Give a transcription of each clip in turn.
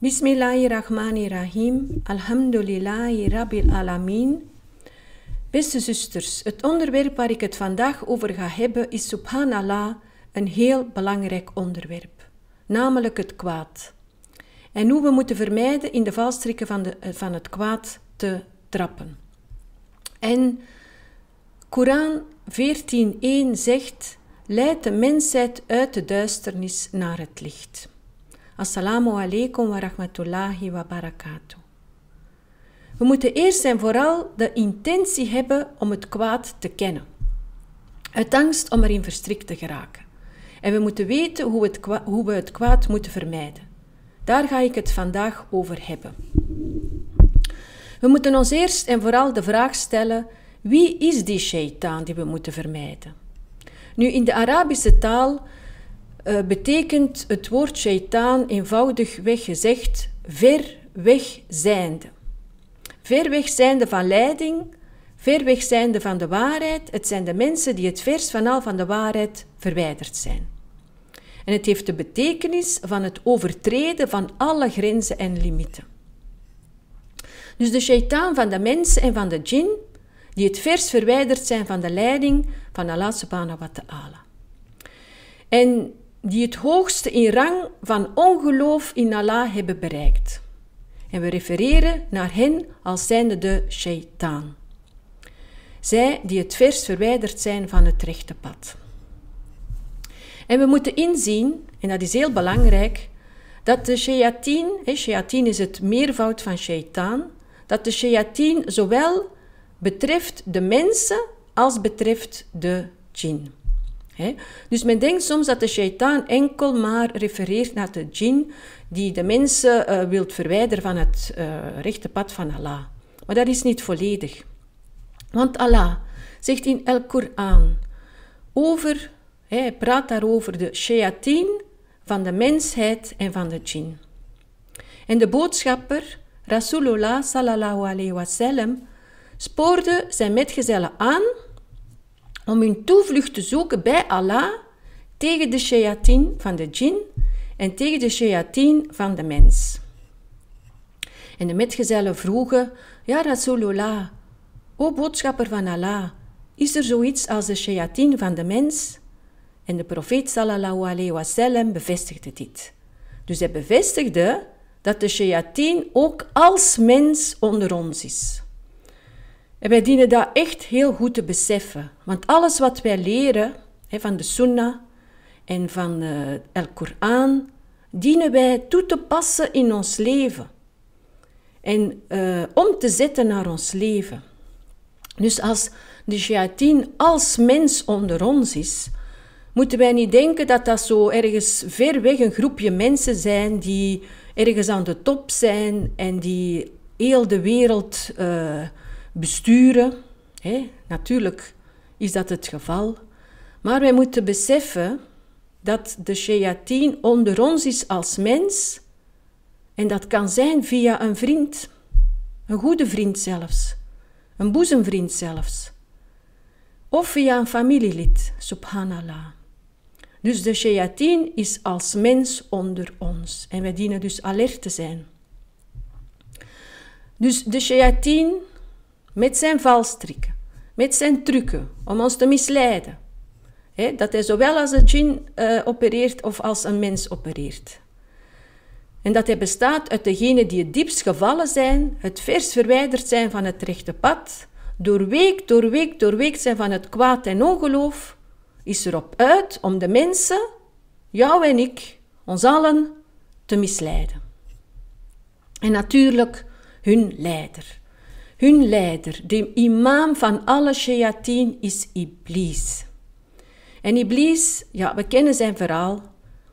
Bismillahirrahmanirrahim. Alhamdulillahi Rabbil Alamin. Beste zusters, het onderwerp waar ik het vandaag over ga hebben is subhanallah een heel belangrijk onderwerp, namelijk het kwaad. En hoe we moeten vermijden in de valstrikken van, de, eh, van het kwaad te trappen. En Koran 14.1 zegt: Leid de mensheid uit de duisternis naar het licht. Assalamu alaikum wa rahmatullahi wa barakatuh. We moeten eerst en vooral de intentie hebben om het kwaad te kennen. Uit angst om erin verstrikt te geraken. En we moeten weten hoe, het hoe we het kwaad moeten vermijden. Daar ga ik het vandaag over hebben. We moeten ons eerst en vooral de vraag stellen: wie is die shaitaan die we moeten vermijden? Nu, in de Arabische taal eh, betekent het woord shaitaan eenvoudig weggezegd ver weg zijnde. Ver weg zijnde van leiding, ver weg zijnde van de waarheid. Het zijn de mensen die het vers van al van de waarheid verwijderd zijn. En het heeft de betekenis van het overtreden van alle grenzen en limieten. Dus de shaitaan van de mensen en van de djinn, die het vers verwijderd zijn van de leiding van Allah subhanahu wa ta'ala. En die het hoogste in rang van ongeloof in Allah hebben bereikt. En we refereren naar hen als zijnde de shaitaan. Zij die het vers verwijderd zijn van het rechte pad. En we moeten inzien, en dat is heel belangrijk, dat de shayatin, shayatin is het meervoud van shaitaan, dat de shayatin zowel betreft de mensen als betreft de jin. Dus men denkt soms dat de shaitaan enkel maar refereert naar de jin die de mensen uh, wilt verwijderen van het eh, rechte pad van Allah. Maar dat is niet volledig. Want Allah zegt in El Koran over, hij praat daarover de shayatin van de mensheid en van de jin. En de boodschapper, Rasulullah sallallahu alayhi sallam, spoorde zijn metgezellen aan om hun toevlucht te zoeken bij Allah tegen de shayatin van de jin en tegen de shayatin van de mens. En de metgezellen vroegen, ja Rasulullah, o boodschapper van Allah, is er zoiets als de shayatin van de mens? En de profeet sallallahu alayhi wasallam bevestigde dit. Dus hij bevestigde dat de shayatin ook als mens onder ons is. En wij dienen dat echt heel goed te beseffen. Want alles wat wij leren van de Sunna en van uh, el Koran, dienen wij toe te passen in ons leven. En eh, om te zetten naar ons leven. Dus als de shayatin als mens onder ons is, moeten wij niet denken dat dat zo ergens ver weg een groepje mensen zijn die ergens aan de top zijn en die heel de wereld uh, besturen. natuurlijk is dat het geval. Maar wij moeten beseffen dat de shayatin onder ons is als mens. En dat kan zijn via een vriend, een goede vriend zelfs, een boezemvriend zelfs. Of via een familielid, subhanallah. Dus de shayatin is als mens onder ons. En wij dienen dus alert te zijn. Dus de shayatin met zijn valstrikken, met zijn trucken om ons te misleiden. dat hij zowel als een djinn eh, opereert of als een mens opereert. En dat hij bestaat uit degenen die het diepst gevallen zijn, het vers verwijderd zijn van het rechte pad, week door week zijn van het kwaad en ongeloof, is erop uit om de mensen, jou en ik, ons allen, te misleiden. En natuurlijk hun leider. Hun leider, de imam van alle shayateen, is Iblis. En Iblis, ja, we kennen zijn verhaal,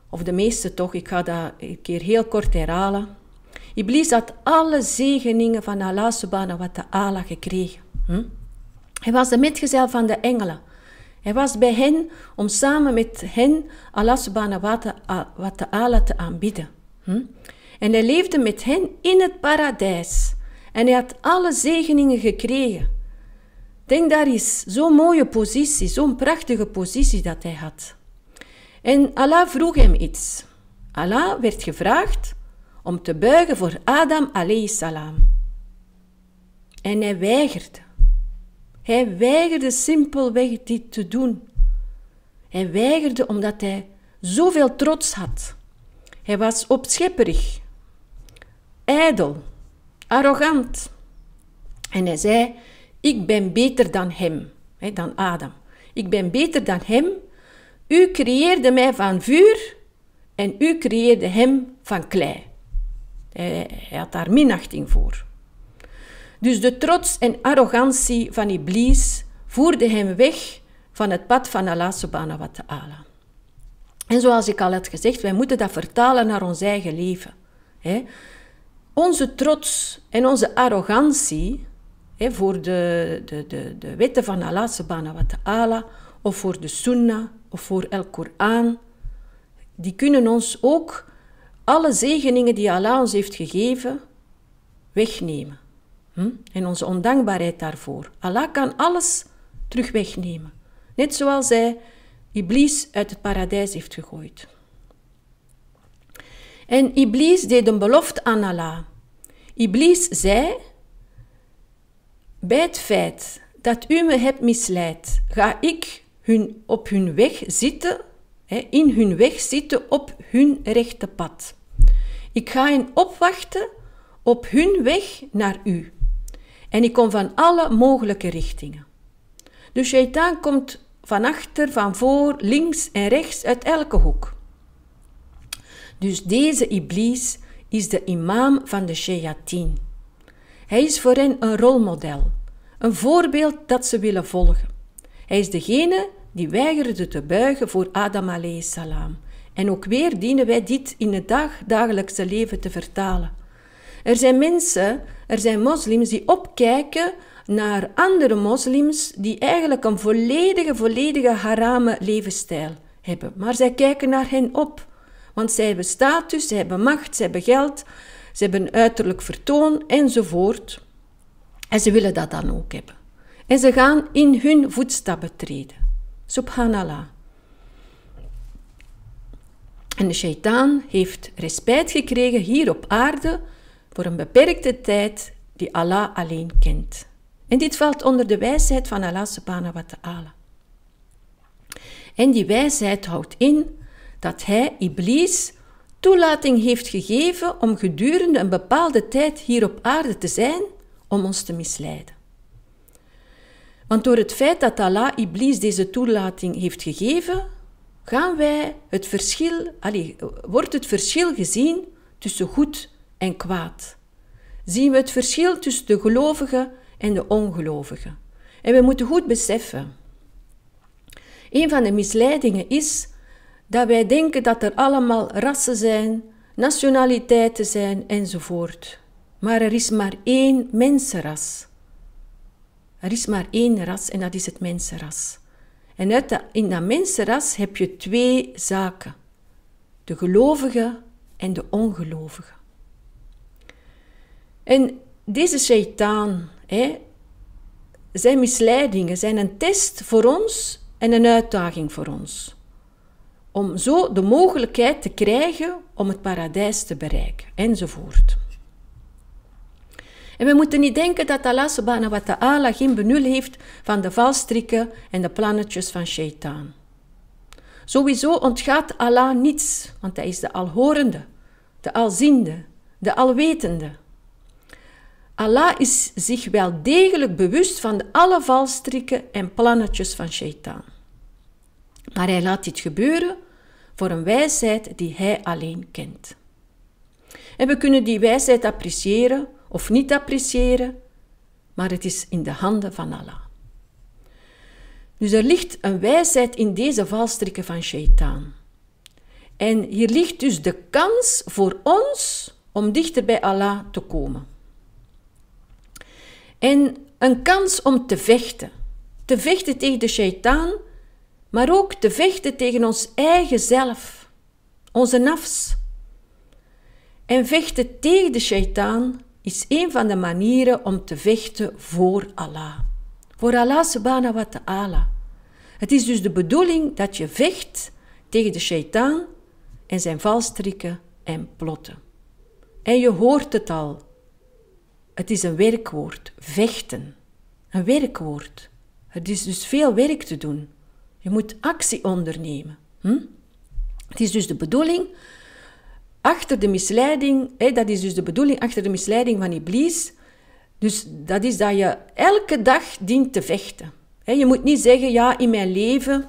of de meeste toch, ik ga dat een keer heel kort herhalen. Iblis had alle zegeningen van Allah subhanahu wa ta'ala gekregen. Hm? Hij was de metgezel van de engelen. Hij was bij hen om samen met hen Allah subhanahu wa ta'ala te aanbieden. Hm? En hij leefde met hen in het paradijs. En hij had alle zegeningen gekregen. Denk daar eens, zo'n mooie positie, zo'n prachtige positie dat hij had. En Allah vroeg hem iets. Allah werd gevraagd om te buigen voor Adam salam. En hij weigerde. Hij weigerde simpelweg dit te doen. Hij weigerde omdat hij zoveel trots had. Hij was opschepperig, ijdel arrogant. En hij zei: Ik ben beter dan hem, hè, dan Adam. Ik ben beter dan hem. U creëerde mij van vuur en u creëerde hem van klei. Hij, had daar minachting voor. Dus de trots en arrogantie van Iblis voerde hem weg van het pad van Allah subhanahu wa ta'ala. En zoals ik al had gezegd, wij moeten dat vertalen naar ons eigen leven. Hè? Onze trots en onze arrogantie hè, voor de, de, de, de wetten van Allah subhanahu wa ta'ala of voor de sunnah of voor el Koran, die kunnen ons ook alle zegeningen die Allah ons heeft gegeven wegnemen. Hm? En onze ondankbaarheid daarvoor. Allah kan alles terug wegnemen. Net zoals hij Iblis uit het paradijs heeft gegooid. En Iblis deed een belofte aan Allah. Iblis zei: Bij het feit dat u me hebt misleid, ga ik hun, op hun weg zitten, in hun weg zitten op hun rechte pad. Ik ga hen opwachten op hun weg naar u. En ik kom van alle mogelijke richtingen. De dus shaitaan komt van achter, van voor, links en rechts uit elke hoek. Dus deze Iblis is de imam van de Shayatin. Hij is voor hen een rolmodel, een voorbeeld dat ze willen volgen. Hij is degene die weigerde te buigen voor Adam salam. En ook weer dienen wij dit in het dag, dagelijkse leven te vertalen. Er zijn mensen, er zijn moslims die opkijken naar andere moslims die eigenlijk een volledige, volledige harame levensstijl hebben. Maar zij kijken naar hen op. Want zij hebben status, ze hebben macht, ze hebben geld, ze hebben uiterlijk vertoon enzovoort. En ze willen dat dan ook hebben. En ze gaan in hun voetstappen treden. Subhanallah. En de shaitaan heeft respijt gekregen hier op aarde voor een beperkte tijd die Allah alleen kent. En dit valt onder de wijsheid van Allah subhanahu wa ta'ala. En die wijsheid houdt in dat hij, Iblis, toelating heeft gegeven om gedurende een bepaalde tijd hier op aarde te zijn om ons te misleiden. Want door het feit dat Allah Iblis deze toelating heeft gegeven, gaan wij het verschil, allee, wordt het verschil gezien tussen goed en kwaad. Zien we het verschil tussen de gelovigen en de ongelovigen. En we moeten goed beseffen. Een van de misleidingen is dat wij denken dat er allemaal rassen zijn, nationaliteiten zijn enzovoort. Maar er is maar één mensenras. Er is maar één ras en dat is het mensenras. En uit dat, in dat mensenras heb je twee zaken: de gelovige en de ongelovige. En deze shaitaan, hè, zijn misleidingen, zijn een test voor ons en een uitdaging voor ons om zo de mogelijkheid te krijgen om het paradijs te bereiken, enzovoort. En we moeten niet denken dat Allah subhanahu wa ta'ala geen benul heeft van de valstrikken en de plannetjes van shaitaan. Sowieso ontgaat Allah niets, want hij is de alhorende, de alziende, de alwetende. Allah is zich wel degelijk bewust van alle valstrikken en plannetjes van shaitaan. Maar hij laat dit gebeuren voor een wijsheid die Hij alleen kent. En we kunnen die wijsheid appreciëren of niet appreciëren, maar het is in de handen van Allah. Dus er ligt een wijsheid in deze valstrikken van Shaitaan. En hier ligt dus de kans voor ons om dichter bij Allah te komen. En een kans om te vechten. Te vechten tegen de Shaitaan maar ook te vechten tegen ons eigen zelf, onze nafs. En vechten tegen de shaitaan is een van de manieren om te vechten voor Allah. Voor Allah subhanahu wa ta'ala. Het is dus de bedoeling dat je vecht tegen de shaitaan en zijn valstrikken en plotten. En je hoort het al. Het is een werkwoord, vechten. Een werkwoord. Het is dus veel werk te doen. Je moet actie ondernemen. Hm? Het is dus de bedoeling achter de misleiding, dat is dus de bedoeling achter de misleiding van Iblis. Dus dat is dat je elke dag dient te vechten. je moet niet zeggen, ja, in mijn leven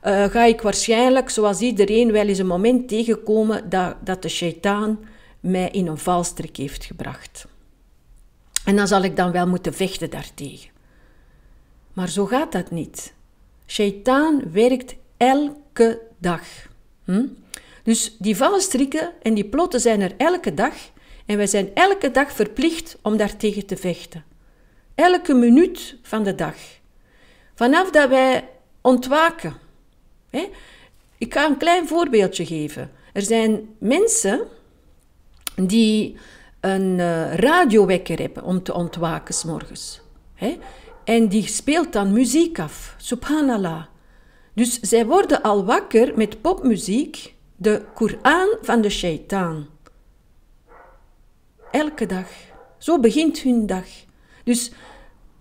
eh, ga ik waarschijnlijk, zoals iedereen, wel eens een moment tegenkomen dat, dat de shaitaan mij in een valstrik heeft gebracht. En dan zal ik dan wel moeten vechten daartegen. Maar zo gaat dat niet. Shaitaan werkt elke dag. Hm? Dus die vallen en die plotten zijn er elke dag. En wij zijn elke dag verplicht om daartegen te vechten. Elke minuut van de dag. Vanaf dat wij ontwaken. Hè? Ik ga een klein voorbeeldje geven. Er zijn mensen die een eh, radiowekker hebben om te ontwaken s morgens. Hè? en die speelt dan muziek af. Subhanallah. Dus zij worden al wakker met popmuziek, de Koran van de shaitaan. Elke dag. Zo begint hun dag. Dus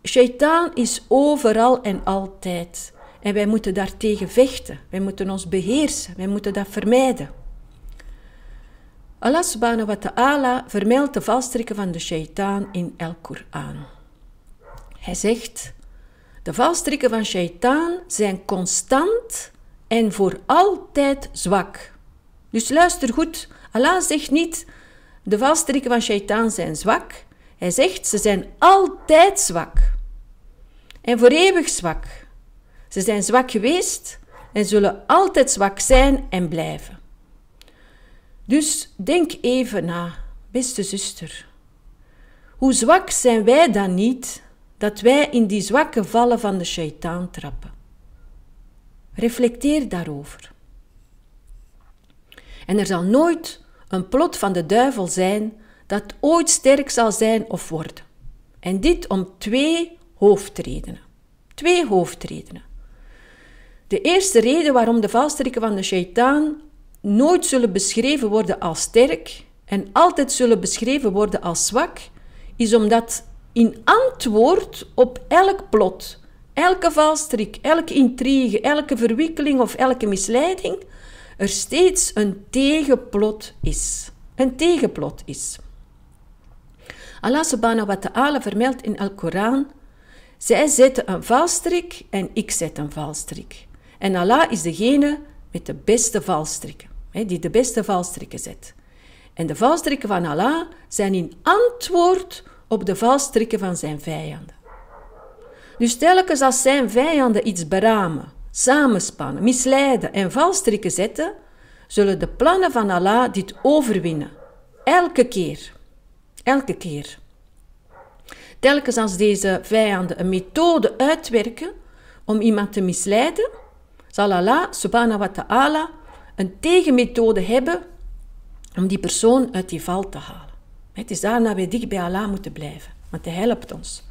shaitaan is overal en altijd. En wij moeten daartegen vechten. Wij moeten ons beheersen. Wij moeten dat vermijden. Allah subhanahu wa ta'ala vermeldt de valstrikken van de shaitaan in El Koran. Hij zegt: De valstrikken van Shaitaan zijn constant en voor altijd zwak. Dus luister goed. Allah zegt niet: De valstrikken van Shaitaan zijn zwak. Hij zegt: Ze zijn altijd zwak. En voor eeuwig zwak. Ze zijn zwak geweest en zullen altijd zwak zijn en blijven. Dus denk even na, beste zuster. Hoe zwak zijn wij dan niet dat wij in die zwakke vallen van de shaitaan trappen. Reflecteer daarover. En er zal nooit een plot van de duivel zijn dat ooit sterk zal zijn of worden. En dit om twee hoofdredenen. Twee hoofdredenen. De eerste reden waarom de valstrikken van de shaitaan nooit zullen beschreven worden als sterk en altijd zullen beschreven worden als zwak, is omdat in antwoord op elk plot, elke valstrik, elke intrigue, elke verwikkeling of elke misleiding, er steeds een tegenplot is. Een tegenplot is. Allah subhanahu wa ta'ala vermeldt in al Koran: Zij zetten een valstrik en ik zet een valstrik. En Allah is degene met de beste valstrikken, die de beste valstrikken zet. En de valstrikken van Allah zijn in antwoord op de valstrikken van zijn vijanden. Dus telkens als zijn vijanden iets beramen, samenspannen, misleiden en valstrikken zetten, zullen de plannen van Allah dit overwinnen. Elke keer. Elke keer. Telkens als deze vijanden een methode uitwerken om iemand te misleiden, zal Allah subhanahu wa ta'ala een tegenmethode hebben om die persoon uit die val te halen. Het is daarom dat we dicht bij Allah moeten blijven, want Hij helpt ons.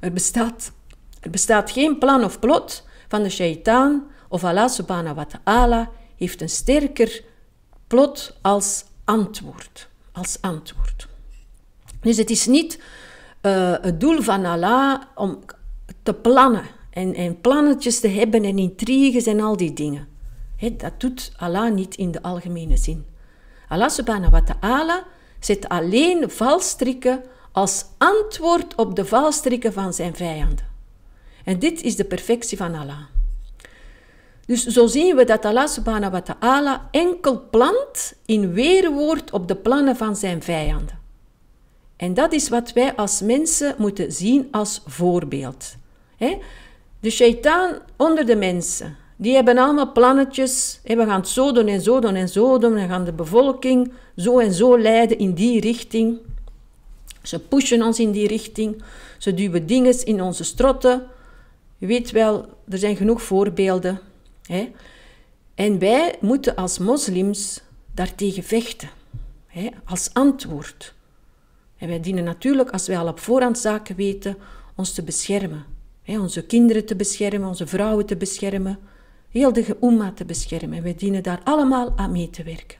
Er bestaat, er bestaat geen plan of plot van de shaitaan of Allah subhanahu wa ta'ala heeft een sterker plot als antwoord. Als antwoord. Dus het is niet eh, het doel van Allah om te plannen en, en plannetjes te hebben en intriges en al die dingen. dat doet Allah niet in de algemene zin. Allah subhanahu wa ta'ala zit alleen valstrikken als antwoord op de valstrikken van zijn vijanden. En dit is de perfectie van Allah. Dus zo zien we dat Allah subhanahu wa ta'ala enkel plant in weerwoord op de plannen van zijn vijanden. En dat is wat wij als mensen moeten zien als voorbeeld. De shaitaan onder de mensen, die hebben allemaal plannetjes. En we gaan het zo doen en zo doen en zo doen. En gaan de bevolking zo en zo leiden in die richting. Ze pushen ons in die richting. Ze duwen dingen in onze strotten. Je weet wel, er zijn genoeg voorbeelden. En wij moeten als moslims daartegen vechten. Als antwoord. En wij dienen natuurlijk, als wij al op voorhand zaken weten, ons te beschermen. Onze kinderen te beschermen, onze vrouwen te beschermen heel de umma te beschermen. We dienen daar allemaal aan mee te werken.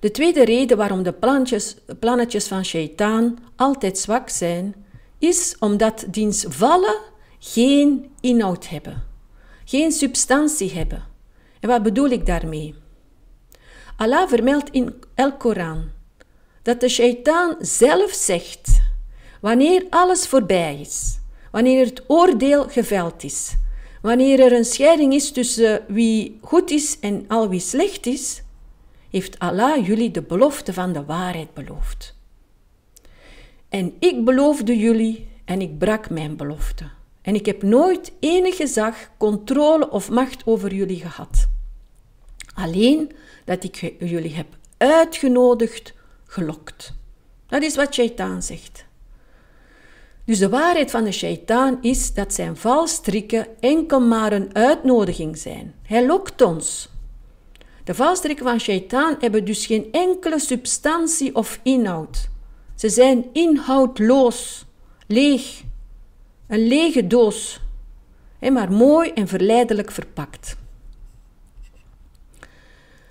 De tweede reden waarom de plannetjes, van Shaitaan altijd zwak zijn, is omdat diens vallen geen inhoud hebben, geen substantie hebben. En wat bedoel ik daarmee? Allah vermeldt in El Koran dat de Shaitaan zelf zegt: wanneer alles voorbij is, wanneer het oordeel geveld is, Wanneer er een scheiding is tussen wie goed is en al wie slecht is, heeft Allah jullie de belofte van de waarheid beloofd. En ik beloofde jullie en ik brak mijn belofte. En ik heb nooit enig gezag, controle of macht over jullie gehad. Alleen dat ik jullie heb uitgenodigd, gelokt. Dat is wat Shaitaan zegt. Dus de waarheid van de shaitaan is dat zijn valstrikken enkel maar een uitnodiging zijn. Hij lokt ons. De valstrikken van shaitaan hebben dus geen enkele substantie of inhoud. Ze zijn inhoudloos, leeg, een lege doos, maar mooi en verleidelijk verpakt.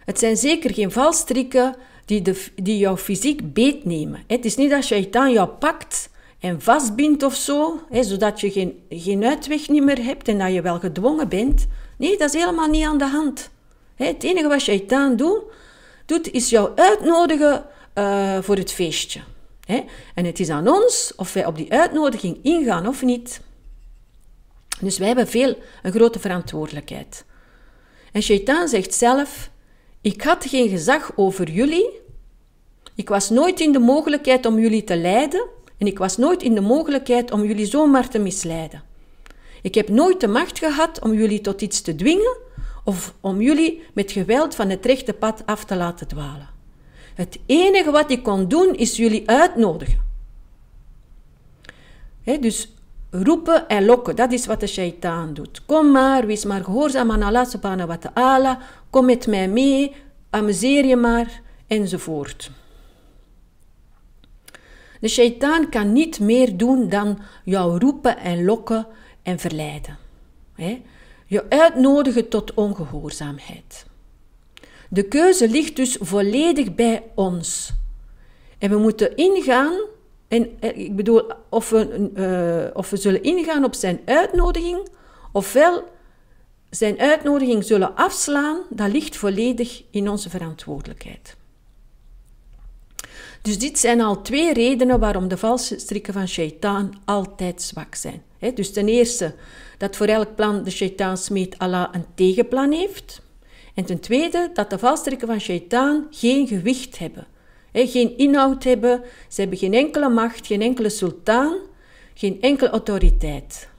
Het zijn zeker geen valstrikken die, de, die jouw fysiek beetnemen. Het is niet dat shaitaan jou pakt en vastbindt of zo, hè, zodat je geen, geen uitweg niet meer hebt en dat je wel gedwongen bent. Nee, dat is helemaal niet aan de hand. Hè, het enige wat Shaitaan doet, doet is jou uitnodigen eh, voor het feestje. Hè. En het is aan ons of wij op die uitnodiging ingaan of niet. Dus wij hebben veel een grote verantwoordelijkheid. En Shaitaan zegt zelf: Ik had geen gezag over jullie. Ik was nooit in de mogelijkheid om jullie te leiden. En ik was nooit in de mogelijkheid om jullie zomaar te misleiden. Ik heb nooit de macht gehad om jullie tot iets te dwingen of om jullie met geweld van het rechte pad af te laten dwalen. Het enige wat ik kon doen is jullie uitnodigen. dus roepen en lokken, dat is wat de shaitaan doet. Kom maar, wees maar gehoorzaam aan Allah subhanahu wa ta'ala, kom met mij mee, amuseer je maar, enzovoort. De shaitaan kan niet meer doen dan jou roepen en lokken en verleiden. Hè? Je uitnodigen tot ongehoorzaamheid. De keuze ligt dus volledig bij ons. En we moeten ingaan, en, eh, ik bedoel, of we, eh, of we zullen ingaan op zijn uitnodiging, ofwel zijn uitnodiging zullen afslaan, dat ligt volledig in onze verantwoordelijkheid. Dus dit zijn al twee redenen waarom de valse strikken van shaitaan altijd zwak zijn. dus ten eerste dat voor elk plan de shaitaan smeet Allah een tegenplan heeft. En ten tweede dat de valstrikken van shaitaan geen gewicht hebben. geen inhoud hebben, ze hebben geen enkele macht, geen enkele sultaan, geen enkele autoriteit.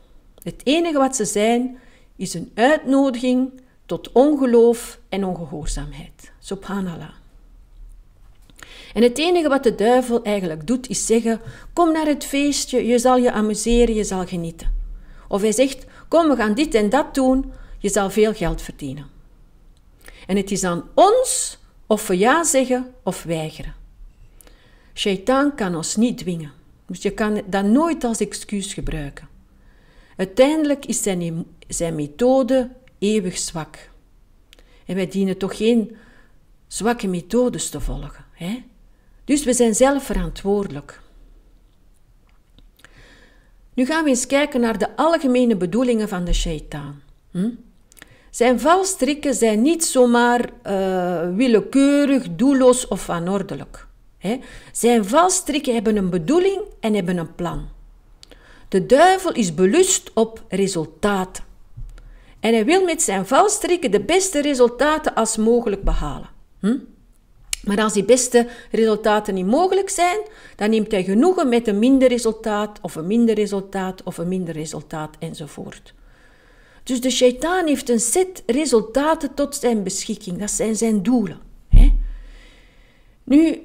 Het enige wat ze zijn, is een uitnodiging tot ongeloof en ongehoorzaamheid. Subhanallah. En het enige wat de duivel eigenlijk doet, is zeggen: Kom naar het feestje, je zal je amuseren, je zal genieten. Of hij zegt: Kom, we gaan dit en dat doen, je zal veel geld verdienen. En het is aan ons of we ja zeggen of weigeren. Shaitaan kan ons niet dwingen, dus je kan dat nooit als excuus gebruiken. Uiteindelijk is zijn, zijn methode eeuwig zwak. En wij dienen toch geen zwakke methodes te volgen. Hè? Dus we zijn zelf verantwoordelijk. Nu gaan we eens kijken naar de algemene bedoelingen van de shaitaan. Hm? Zijn valstrikken zijn niet zomaar eh, willekeurig, doelloos of aanordelijk. Hè? Zijn valstrikken hebben een bedoeling en hebben een plan. De duivel is belust op resultaten En hij wil met zijn valstrikken de beste resultaten als mogelijk behalen. Hm? Maar als die beste resultaten niet mogelijk zijn, dan neemt hij genoegen met een minder resultaat, of een minder resultaat, of een minder resultaat, enzovoort. Dus de shaitaan heeft een set resultaten tot zijn beschikking. Dat zijn zijn doelen. Hè? Nu,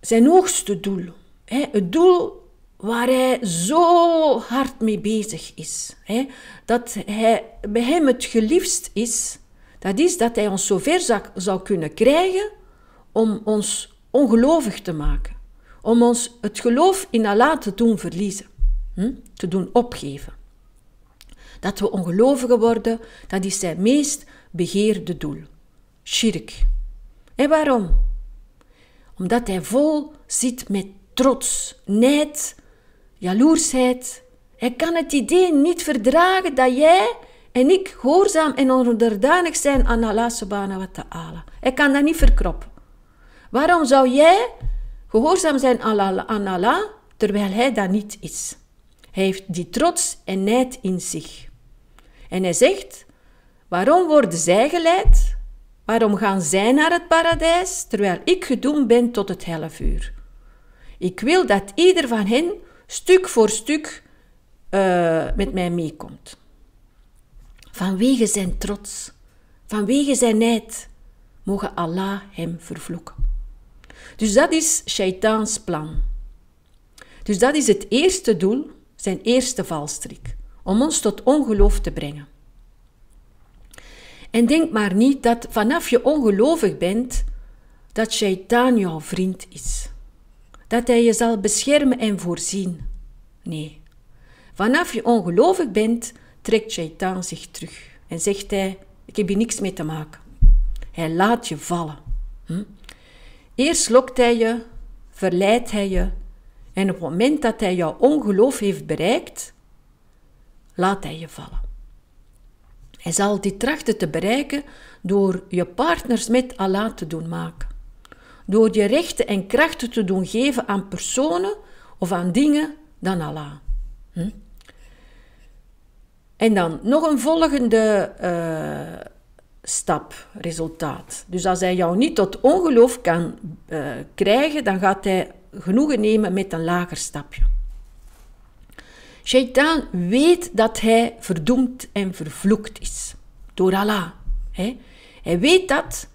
zijn hoogste doel. Hè? Het doel waar hij zo hard mee bezig is. Hè? Dat hij, bij hem het geliefst is, dat is dat hij ons zover zou, zou kunnen krijgen om ons ongelovig te maken, om ons het geloof in Allah te doen verliezen, hm? te doen opgeven. Dat we ongelovigen worden, dat is zijn meest begeerde doel. Shirk. En waarom? Omdat hij vol zit met trots, nijd, jaloersheid. Hij kan het idee niet verdragen dat jij en ik gehoorzaam en onderdanig zijn aan Allah subhanahu wa ta'ala. Hij kan dat niet verkroppen. Waarom zou jij gehoorzaam zijn aan Allah terwijl hij dat niet is? Hij heeft die trots en nijd in zich. En hij zegt: Waarom worden zij geleid? Waarom gaan zij naar het paradijs terwijl ik gedoemd ben tot het hellevuur? Ik wil dat ieder van hen stuk voor stuk eh, met mij meekomt. Vanwege zijn trots, vanwege zijn nijd, mogen Allah hem vervloeken. Dus dat is Shaitans plan. Dus dat is het eerste doel, zijn eerste valstrik, om ons tot ongeloof te brengen. En denk maar niet dat vanaf je ongelovig bent, dat Shaitan jouw vriend is. Dat hij je zal beschermen en voorzien. Nee. Vanaf je ongelovig bent, trekt Shaitaan zich terug en zegt hij: Ik heb hier niks mee te maken. Hij laat je vallen. Hm? Eerst lokt hij je, verleidt hij je. En op het moment dat hij jouw ongeloof heeft bereikt, laat hij je vallen. Hij zal die trachten te bereiken door je partners met Allah te doen maken. Door je rechten en krachten te doen geven aan personen of aan dingen dan Allah. Hm? En dan nog een volgende eh, stap, resultaat. Dus als hij jou niet tot ongeloof kan eh, krijgen, dan gaat hij genoegen nemen met een lager stapje. Shaitaan weet dat hij verdoemd en vervloekt is door Allah. Hij weet dat,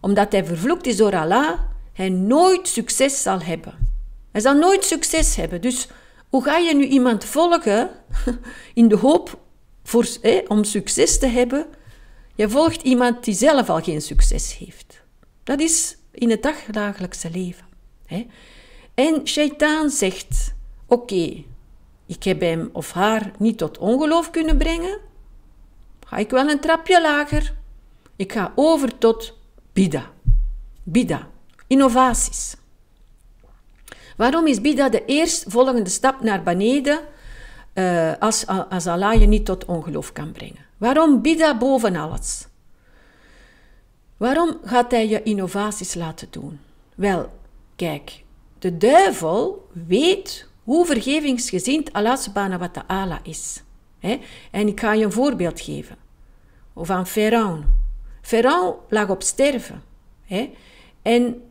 omdat hij vervloekt is door Allah, hij nooit succes zal hebben. Hij zal nooit succes hebben. Dus hoe ga je nu iemand volgen in de hoop voor, om succes te hebben? Je volgt iemand die zelf al geen succes heeft. Dat is in het dagdagelijkse leven. Hè? En Shaitaan zegt: Oké, ik heb hem of haar niet tot ongeloof kunnen brengen. Ga ik wel een trapje lager? Ik ga over tot Bida. Bida, innovaties. Waarom is Bida de eerstvolgende stap naar beneden eh, als, als Allah je niet tot ongeloof kan brengen? Waarom biedt hij boven alles? Waarom gaat hij je innovaties laten doen? Wel, kijk, de duivel weet hoe vergevingsgezind Allah subhanahu wa ta'ala is. En ik ga je een voorbeeld geven. Of aan Pharaoh. Pharaoh lag op sterven. En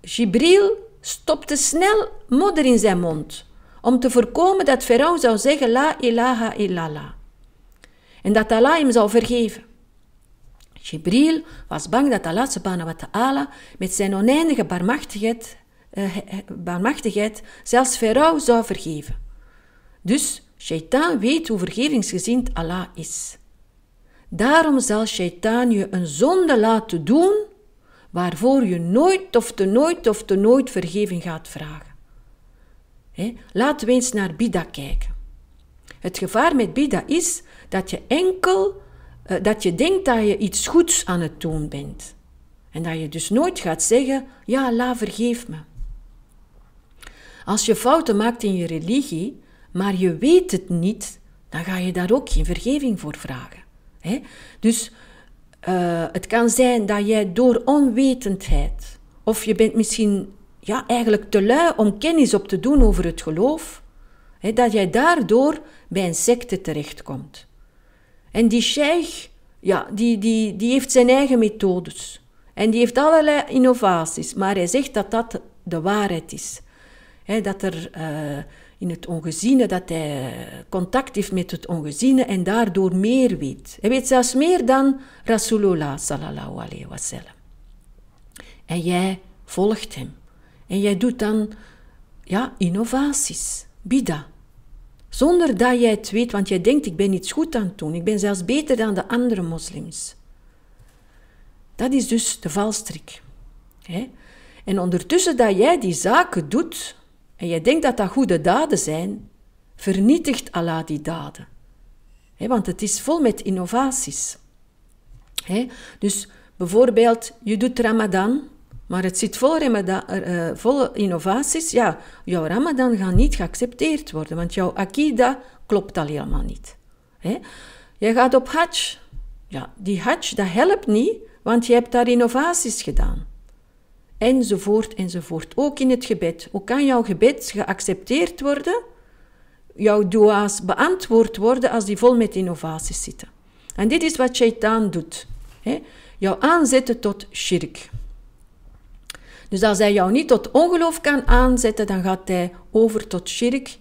Jibril stopte snel modder in zijn mond om te voorkomen dat Pharaoh zou zeggen la ilaha illallah en dat Allah hem zou vergeven. Jibril was bang dat Allah subhanahu wa ta'ala met zijn oneindige barmachtigheid, eh, zelfs Farao zou vergeven. Dus Shaitaan weet hoe vergevingsgezind Allah is. Daarom zal Shaitaan je een zonde laten doen waarvoor je nooit of te nooit of te nooit vergeving gaat vragen. laten we eens naar Bida kijken. Het gevaar met Bida is dat je enkel, eh, dat je denkt dat je iets goeds aan het doen bent. En dat je dus nooit gaat zeggen, ja, la, vergeef me. Als je fouten maakt in je religie, maar je weet het niet, dan ga je daar ook geen vergeving voor vragen. Hè? Dus eh, het kan zijn dat jij door onwetendheid, of je bent misschien ja, eigenlijk te lui om kennis op te doen over het geloof, hè, dat jij daardoor bij een secte terechtkomt. En die sheikh, ja, die, die, die heeft zijn eigen methodes. En die heeft allerlei innovaties. Maar hij zegt dat dat de waarheid is. dat er eh, in het ongeziene, dat hij contact heeft met het ongeziene en daardoor meer weet. Hij weet zelfs meer dan Rasulullah sallallahu alayhi wasallam. En jij volgt hem. En jij doet dan ja, innovaties, bida. Zonder dat jij het weet, want jij denkt ik ben iets goed aan het doen. Ik ben zelfs beter dan de andere moslims. Dat is dus de valstrik. Hè? En ondertussen dat jij die zaken doet en jij denkt dat dat goede daden zijn, vernietigt Allah die daden. want het is vol met innovaties. dus bijvoorbeeld, je doet Ramadan maar het zit vol, uh, eh, volle innovaties. Ja, jouw Ramadan gaat niet geaccepteerd worden, want jouw akida klopt al helemaal niet. Hè? Je gaat op Hajj. Ja, die Hajj, dat helpt niet, want je hebt daar innovaties gedaan. Enzovoort, enzovoort. Ook in het gebed. Hoe kan jouw gebed geaccepteerd worden? Jouw dua's beantwoord worden als die vol met innovaties zitten. En dit is wat Shaitaan doet. Hè? Jou aanzetten tot shirk. Dus als hij jou niet tot ongeloof kan aanzetten, dan gaat hij over tot shirk,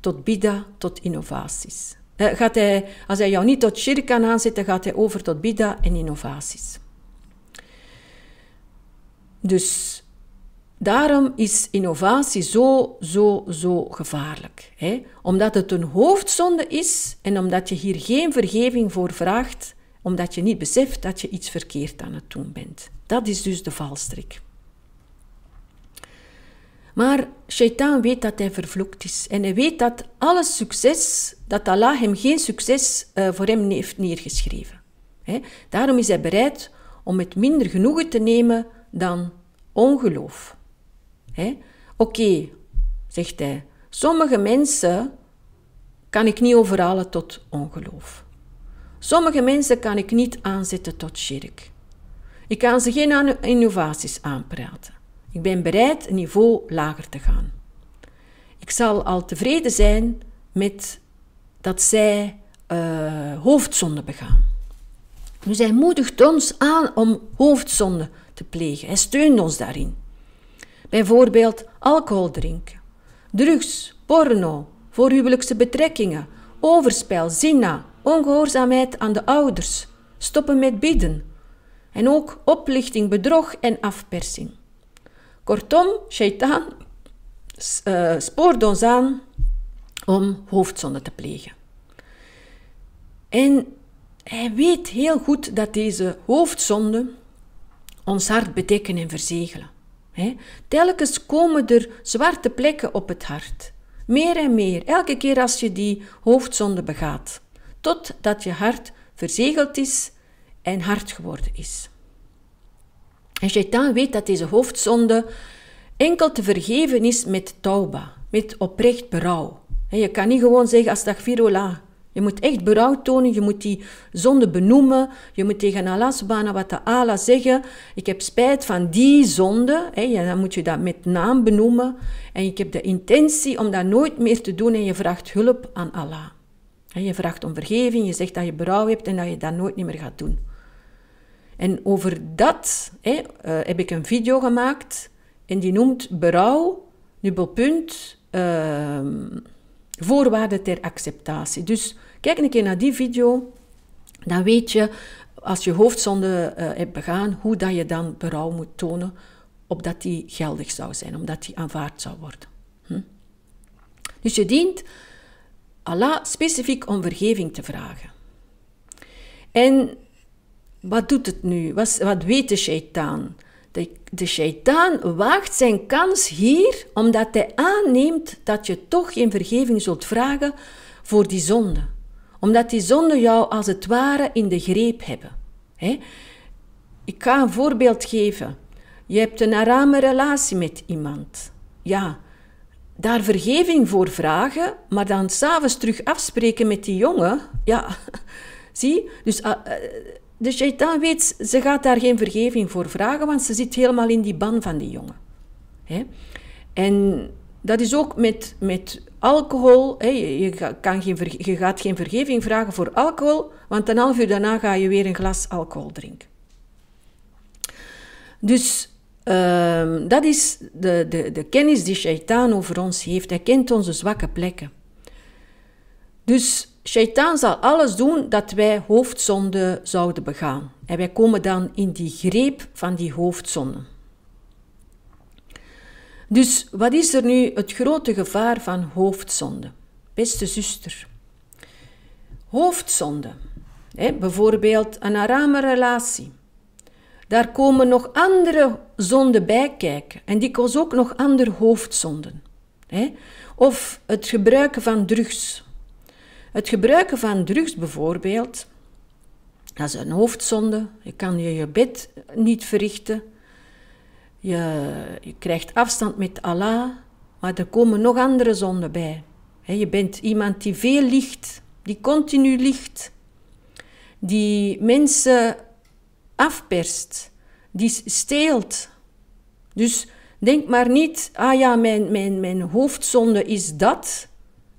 tot bida, tot innovaties. Eh, gaat hij, als hij jou niet tot shirk kan aanzetten, gaat hij over tot bida en innovaties. Dus daarom is innovatie zo, zo, zo gevaarlijk. Hè? Omdat het een hoofdzonde is en omdat je hier geen vergeving voor vraagt, omdat je niet beseft dat je iets verkeerd aan het doen bent. Dat is dus de valstrik. Maar Shaitan weet dat hij vervloekt is. En hij weet dat alles succes, dat Allah hem geen succes eh, voor hem heeft neergeschreven. Daarom is hij bereid om het minder genoegen te nemen dan ongeloof. Oké, zegt hij, sommige mensen kan ik niet overhalen tot ongeloof. Sommige mensen kan ik niet aanzetten tot shirk. Ik kan ze geen innovaties aanpraten. Ik ben bereid een niveau lager te gaan. Ik zal al tevreden zijn met dat zij eh, hoofdzonde begaan. Dus hij moedigt ons aan om hoofdzonde te plegen. Hij steunt ons daarin. Bijvoorbeeld alcohol drinken, drugs, porno, voorhuwelijkse betrekkingen, overspel, zina, ongehoorzaamheid aan de ouders, stoppen met bieden en ook oplichting, bedrog en afpersing. Kortom, shaitaan spoorde eh, spoort ons aan om hoofdzonde te plegen. En hij weet heel goed dat deze hoofdzonden ons hart bedekken en verzegelen. He? Telkens komen er zwarte plekken op het hart. Meer en meer, elke keer als je die hoofdzonde begaat. Totdat je hart verzegeld is en hard geworden is. En Shaitan weet dat deze hoofdzonde enkel te vergeven is met tauba, met oprecht berouw. Je kan niet gewoon zeggen astaghfirullah. Je moet echt berouw tonen, je moet die zonde benoemen, je moet tegen Allah subhanahu wa ta'ala zeggen, ik heb spijt van die zonde, en dan moet je dat met naam benoemen, en ik heb de intentie om dat nooit meer te doen en je vraagt hulp aan Allah. je vraagt om vergeving, je zegt dat je berouw hebt en dat je dat nooit meer gaat doen. En over dat hè, eh, heb ik een video gemaakt en die noemt berouw, dubbelpunt, uh, ehm, voorwaarden ter acceptatie. Dus kijk een keer naar die video, dan weet je als je hoofdzonde eh, hebt begaan, hoe dat je dan berouw moet tonen, opdat die geldig zou zijn, omdat die aanvaard zou worden. Hm? Dus je dient Allah specifiek om vergeving te vragen. En wat doet het nu? Wat, wat weet de shaitaan? De, de shaitaan waagt zijn kans hier omdat hij aanneemt dat je toch geen vergeving zult vragen voor die zonde. Omdat die zonden jou als het ware in de greep hebben. Ik ga een voorbeeld geven. Je hebt een arame relatie met iemand. Ja, daar vergeving voor vragen, maar dan s'avonds terug afspreken met die jongen. Ja, zie? Dus ah, eh, de dus shaitan weet, ze gaat daar geen vergeving voor vragen, want ze zit helemaal in die ban van die jongen. En dat is ook met, met alcohol. Je, kan geen, je gaat geen vergeving vragen voor alcohol, want een half uur daarna ga je weer een glas alcohol drinken. Dus ehm, dat is de, de, de kennis die Shaitan over ons heeft. Hij kent onze zwakke plekken. Dus Shaitaan zal alles doen dat wij hoofdzonde zouden begaan. En wij komen dan in die greep van die hoofdzonde. Dus wat is er nu het grote gevaar van hoofdzonde? Beste zuster, hoofdzonde, hè, bijvoorbeeld een arame relatie. Daar komen nog andere zonden bij kijken en die dikwijls ook nog andere hoofdzonden. Hè. Of het gebruiken van drugs, het gebruiken van drugs bijvoorbeeld, dat is een hoofdzonde. Je kan je, je bed niet verrichten. Je, je krijgt afstand met Allah. Maar er komen nog andere zonden bij. je bent iemand die veel ligt, die continu ligt, die mensen afperst, die steelt. Dus denk maar niet, ah ja, mijn, mijn, mijn hoofdzonde is dat.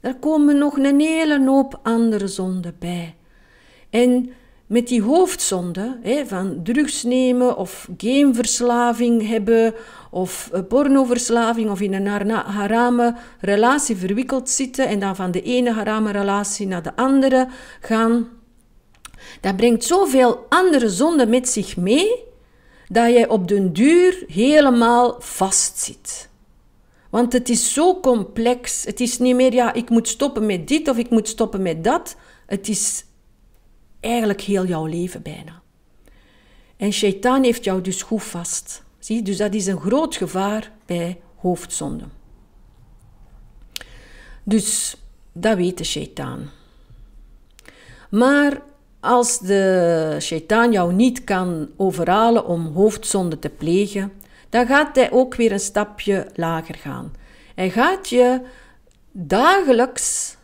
Daar komen nog een hele hoop andere zonden bij. En met die hoofdzonde hè, van drugs nemen of gameverslaving hebben of eh, pornoverslaving of in een harame relatie verwikkeld zitten en dan van de ene harame relatie naar de andere gaan. Dat brengt zoveel andere zonden met zich mee dat je op den duur helemaal vastzit. Want het is zo complex. Het is niet meer, ja, ik moet stoppen met dit of ik moet stoppen met dat. Het is eigenlijk heel jouw leven bijna. En shaitaan heeft jou dus goed vast. Zie, dus dat is een groot gevaar bij hoofdzonde. Dus dat weet de shaitaan. Maar als de shaitaan jou niet kan overhalen om hoofdzonde te plegen, dan gaat hij ook weer een stapje lager gaan. Hij gaat je dagelijks,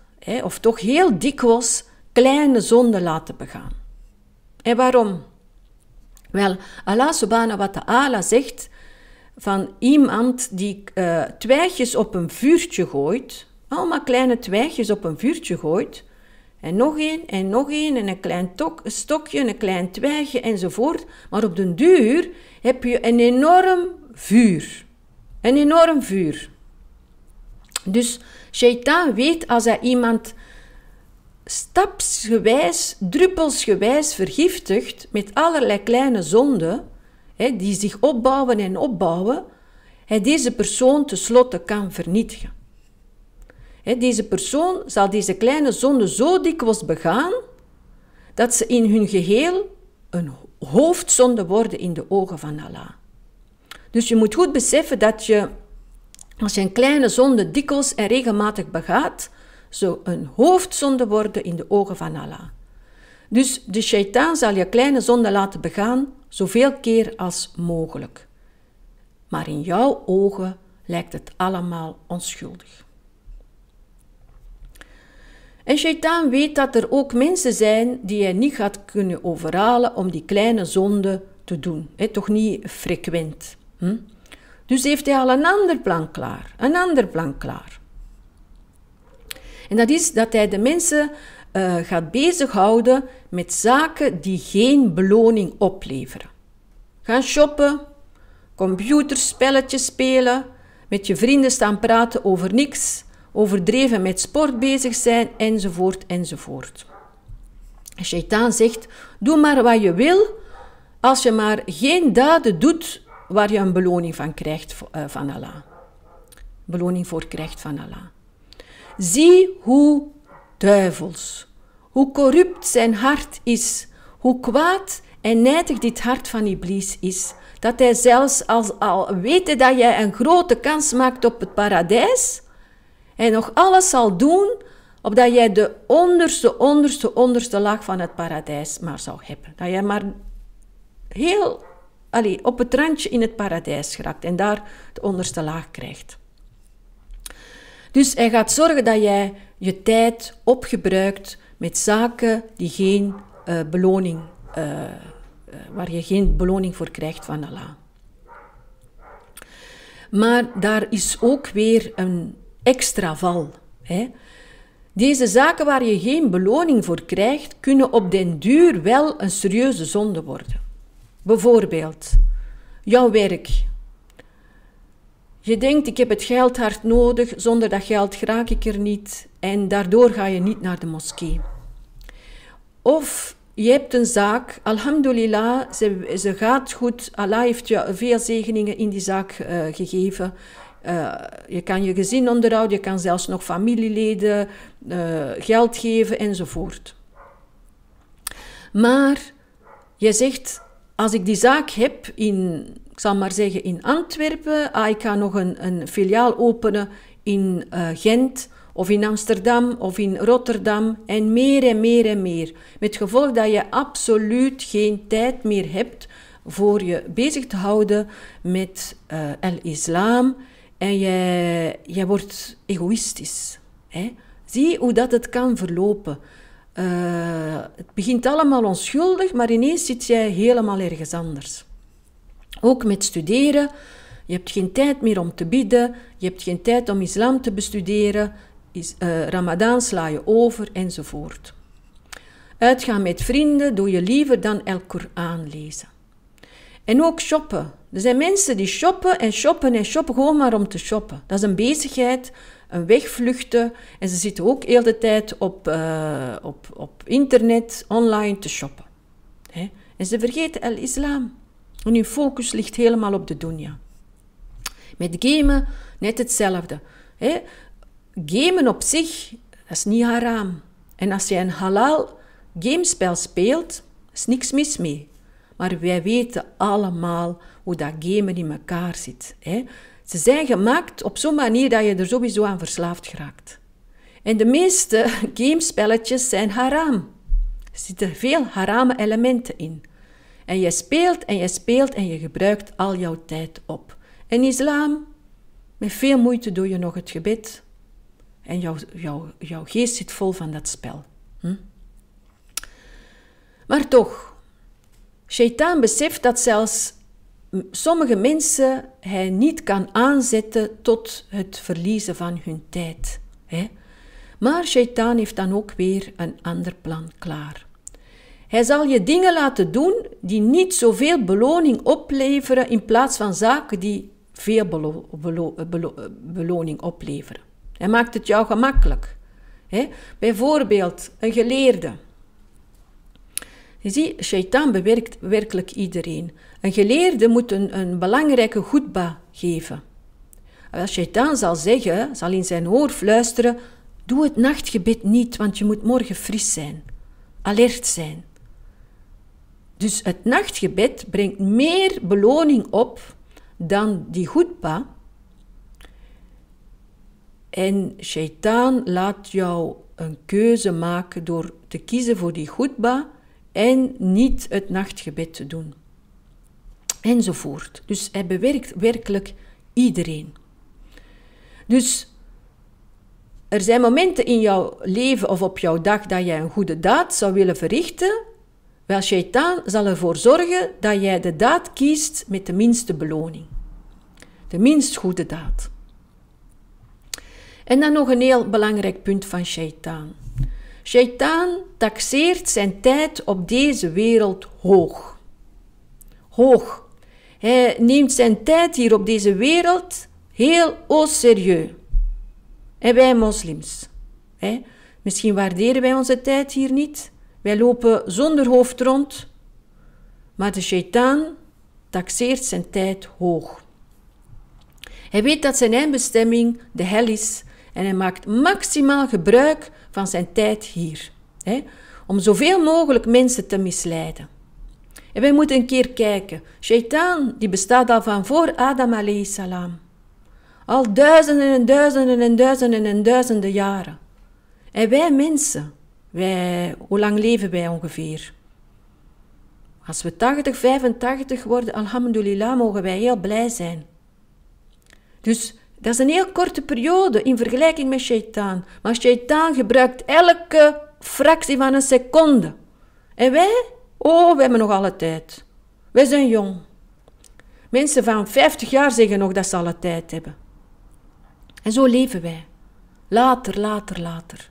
of toch heel dikwijls, kleine zonden laten begaan. En waarom? Wel, Allah subhanahu wa ta'ala zegt van iemand die uh, twijgjes op een vuurtje gooit, allemaal kleine twijgjes op een vuurtje gooit, en nog één en nog één en een klein stokje, een klein twijgje enzovoort. Maar op den duur heb je een enorm vuur. Een enorm vuur. Dus Shaitaan weet als hij iemand stapsgewijs, druppelsgewijs vergiftigt met allerlei kleine zonden, die zich opbouwen en opbouwen, hij deze persoon tenslotte kan vernietigen deze persoon zal deze kleine zonde zo dikwijls begaan dat ze in hun geheel een hoofdzonde worden in de ogen van Allah. Dus je moet goed beseffen dat je, als je een kleine zonde dikwijls en regelmatig begaat, zo een hoofdzonde worden in de ogen van Allah. Dus de shaitaan zal je kleine zonde laten begaan, zoveel keer als mogelijk. Maar in jouw ogen lijkt het allemaal onschuldig. En Shaitaan weet dat er ook mensen zijn die hij niet gaat kunnen overhalen om die kleine zonde te doen. toch niet frequent. Hm? Dus heeft hij al een ander plan klaar. Een ander plan klaar. En dat is dat hij de mensen uh, gaat bezighouden met zaken die geen beloning opleveren. Gaan shoppen, computerspelletjes spelen, met je vrienden staan praten over niks, overdreven met sport bezig zijn, enzovoort, enzovoort. Shaitaan zegt, doe maar wat je wil, als je maar geen daden doet waar je een beloning van krijgt eh, van Allah. Beloning voor krijgt van Allah. Zie hoe duivels, hoe corrupt zijn hart is, hoe kwaad en nijdig dit hart van Iblis is. Dat hij zelfs als al weet dat jij een grote kans maakt op het paradijs, hij nog alles zal doen opdat jij de onderste, onderste, onderste laag van het paradijs maar zou hebben. Dat jij maar heel allee, op het randje in het paradijs geraakt en daar de onderste laag krijgt. Dus hij gaat zorgen dat jij je tijd opgebruikt met zaken die geen eh, beloning, uh, waar je geen beloning voor krijgt van Allah. Maar daar is ook weer een extra val. Hè. Deze zaken waar je geen beloning voor krijgt, kunnen op den duur wel een serieuze zonde worden. Bijvoorbeeld, jouw werk. Je denkt, ik heb het geld hard nodig, zonder dat geld raak ik er niet en daardoor ga je niet naar de moskee. Of je hebt een zaak, alhamdulillah, ze, gaat goed, Allah heeft je veel zegeningen in die zaak eh, gegeven. Eh, je kan je gezin onderhouden, je kan zelfs nog familieleden eh, geld geven enzovoort. Maar je zegt, als ik die zaak heb in, ik zal maar zeggen, in Antwerpen, ah, ik ga nog een, een filiaal openen in eh, Gent of in Amsterdam of in Rotterdam en meer en meer en meer. Met gevolg dat je absoluut geen tijd meer hebt voor je bezig te houden met el-islam en jij, jij wordt egoïstisch. Hè? Zie hoe dat het kan verlopen. Eh, het begint allemaal onschuldig, maar ineens zit jij helemaal ergens anders. Ook met studeren. Je hebt geen tijd meer om te bidden. Je hebt geen tijd om islam te bestuderen. Is, eh, Ramadan sla je over enzovoort. Uitgaan met vrienden doe je liever dan elke Koran lezen. En ook shoppen. Er zijn mensen die shoppen en shoppen en shoppen gewoon maar om te shoppen. Dat is een bezigheid, een wegvluchten. En ze zitten ook heel de tijd op, eh, op, op internet, online te shoppen. Hè? En ze vergeten El islam En hun focus ligt helemaal op de dunya. Met gamen net hetzelfde. Hè? Gamen op zich, dat is niet haram. En als je een halal gamespel speelt, is niks mis mee. Maar wij weten allemaal hoe dat gamen in elkaar zit. Hè? Ze zijn gemaakt op zo'n manier dat je er sowieso aan verslaafd geraakt. En de meeste gamespelletjes zijn haram. Er zitten veel harame elementen in. En je speelt en je speelt en je gebruikt al jouw tijd op. En islam, met veel moeite doe je nog het gebed. En jouw, jouw, jouw geest zit vol van dat spel. Hm? Maar toch, Shaitaan beseft dat zelfs sommige mensen hij niet kan aanzetten tot het verliezen van hun tijd. Hè? Maar Shaitaan heeft dan ook weer een ander plan klaar. Hij zal je dingen laten doen die niet zoveel beloning opleveren in plaats van zaken die veel beloning opleveren. Hij maakt het jou gemakkelijk. Hè? Bijvoorbeeld een geleerde je ziet, Shaitaan bewerkt werkelijk iedereen. Een geleerde moet een, belangrijke goedba geven. Wel, Shaitaan zal zeggen, zal in zijn oor fluisteren, doe het nachtgebed niet, want je moet morgen fris zijn, alert zijn. Dus het nachtgebed brengt meer beloning op dan die goedba. En shaitaan laat jou een keuze maken door te kiezen voor die goedba en niet het nachtgebed te doen. Enzovoort. Dus hij bewerkt werkelijk iedereen. Dus er zijn momenten in jouw leven of op jouw dag dat jij een goede daad zou willen verrichten. Wel, shaitaan zal ervoor zorgen dat jij de daad kiest met de minste beloning. De minst goede daad. En dan nog een heel belangrijk punt van shaitaan. Shaitaan taxeert zijn tijd op deze wereld hoog. Hoog. Hij neemt zijn tijd hier op deze wereld heel serieus. En wij moslims. Hè? Misschien waarderen wij onze tijd hier niet. Wij lopen zonder hoofd rond. Maar de shaitaan taxeert zijn tijd hoog. Hij weet dat zijn eindbestemming de hel is en hij maakt maximaal gebruik van zijn tijd hier. Hè, om zoveel mogelijk mensen te misleiden. En wij moeten een keer kijken. Shaitaan die bestaat al van voor Adam alayhi salam. Al duizenden en duizenden en duizenden en duizenden jaren. En wij mensen, wij, hoe lang leven wij ongeveer? Als we 80, 85 worden, alhamdulillah, mogen wij heel blij zijn. Dus dat is een heel korte periode in vergelijking met shaitaan. Maar shaitaan gebruikt elke fractie van een seconde. En wij? Oh, we hebben nog alle tijd. Wij zijn jong. Mensen van 50 jaar zeggen nog dat ze alle tijd hebben. En zo leven wij. Later, later, later.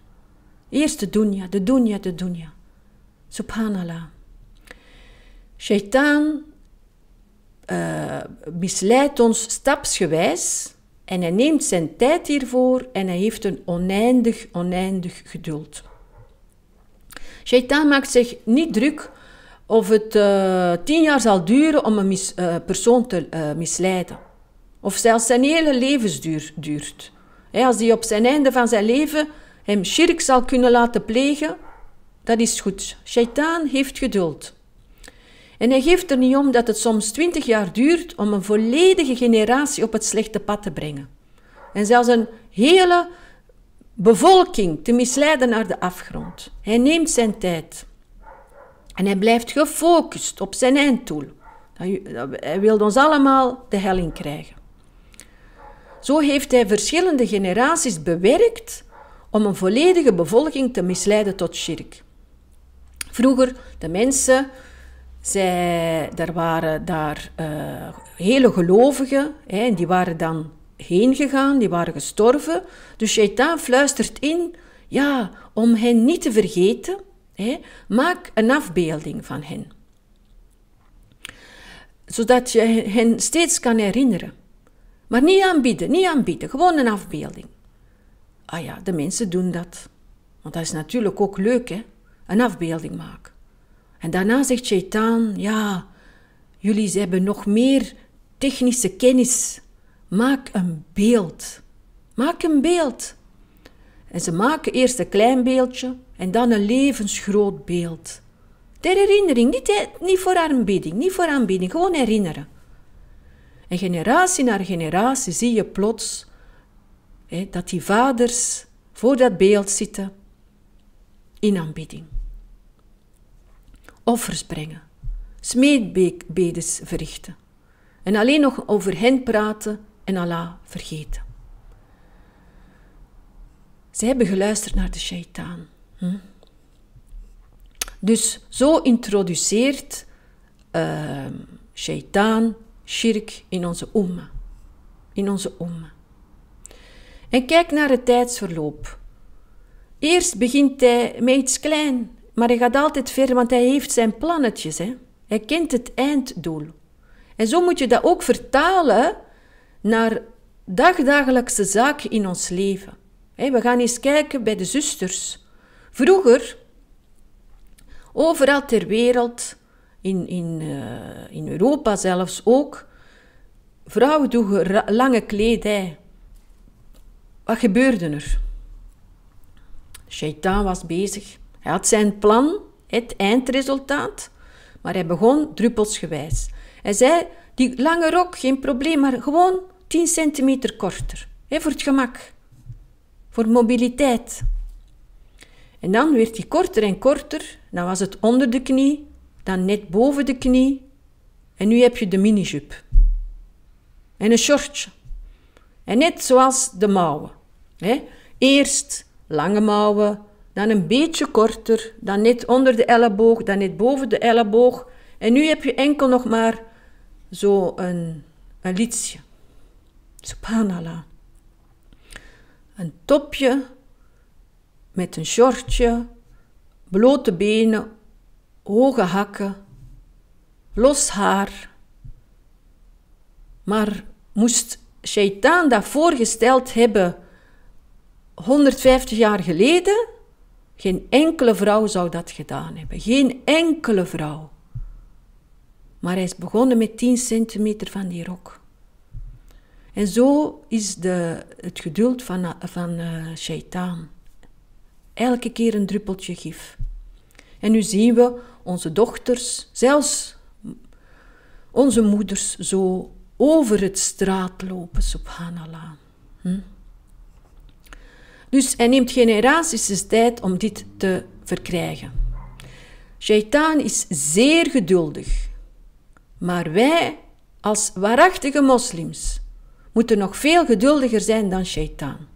Eerst de dunya, de dunya, de dunya. Subhanallah. Shaitaan uh, misleidt ons stapsgewijs en hij neemt zijn tijd hiervoor en hij heeft een oneindig, oneindig geduld. Shaitan maakt zich niet druk of het eh, tien jaar zal duren om een eh, persoon te eh, misleiden. Of zelfs zijn hele levensduur duurt. als hij op zijn einde van zijn leven hem shirk zal kunnen laten plegen, dat is goed. Shaitaan heeft geduld. En hij geeft er niet om dat het soms twintig jaar duurt om een volledige generatie op het slechte pad te brengen. En zelfs een hele bevolking te misleiden naar de afgrond. Hij neemt zijn tijd. En hij blijft gefocust op zijn einddoel. Nou, nou, hij wil ons allemaal de helling krijgen. Zo heeft hij verschillende generaties bewerkt om een volledige bevolking te misleiden tot shirk. Vroeger, de mensen zij, er waren daar eh, hele gelovigen, hè, die waren dan heen gegaan, die waren gestorven. Dus Shaitaan fluistert in, ja, om hen niet te vergeten, hè, maak een afbeelding van hen. Zodat je hen steeds kan herinneren. Maar niet aanbieden, niet aanbieden, gewoon een afbeelding. Ah ja, de mensen doen dat. Want dat is natuurlijk ook leuk, hè? Een afbeelding maken. En daarna zegt Shaitaan, Ja, jullie hebben nog meer technische kennis. Maak een beeld. Maak een beeld. En ze maken eerst een klein beeldje en dan een levensgroot beeld. Ter herinnering, niet, niet voor aanbidding, niet voor aanbidding, gewoon herinneren. En generatie na generatie zie je plots dat die vaders voor dat beeld zitten in aanbidding offers brengen, smeedbedes verrichten en alleen nog over hen praten en Allah vergeten. Zij hebben geluisterd naar de shaitaan. Hm? Dus zo introduceert uh, shaitaan shirk in onze umma. In onze umma. En kijk naar het tijdsverloop. Eerst begint hij met iets klein, maar hij gaat altijd verder, want hij heeft zijn plannetjes. Hè? Hij kent het einddoel. En zo moet je dat ook vertalen naar dagdagelijkse zaken in ons leven. We gaan eens kijken bij de zusters. Vroeger, overal ter wereld, in, in, eh, in Europa zelfs ook, vrouwen droegen lange kledij. Wat gebeurde er? Shaitaan was bezig hij had zijn plan, het eindresultaat, maar hij begon druppelsgewijs. Hij zei, die lange rok, geen probleem, maar gewoon 10 centimeter korter. Hè, voor het gemak, voor mobiliteit. En dan werd hij korter en korter. Dan was het onder de knie, dan net boven de knie. En nu heb je de minijup. En een shortje. En net zoals de mouwen. Hè. Eerst lange mouwen, dan een beetje korter, dan net onder de elleboog, dan net boven de elleboog. En nu heb je enkel nog maar zo een, een lietsje. Subhanallah. Een topje met een shortje, blote benen, hoge hakken, los haar. Maar moest Shaitaan dat voorgesteld hebben 150 jaar geleden? Geen enkele vrouw zou dat gedaan hebben. Geen enkele vrouw. Maar hij is begonnen met 10 centimeter van die rok. En zo is de, het geduld van, van uh, Elke keer een druppeltje gif. En nu zien we onze dochters, zelfs onze moeders, zo over het straat lopen, subhanallah. Hm? Dus hij neemt generaties de tijd om dit te verkrijgen. Shaitaan is zeer geduldig. Maar wij, als waarachtige moslims, moeten nog veel geduldiger zijn dan Shaitaan.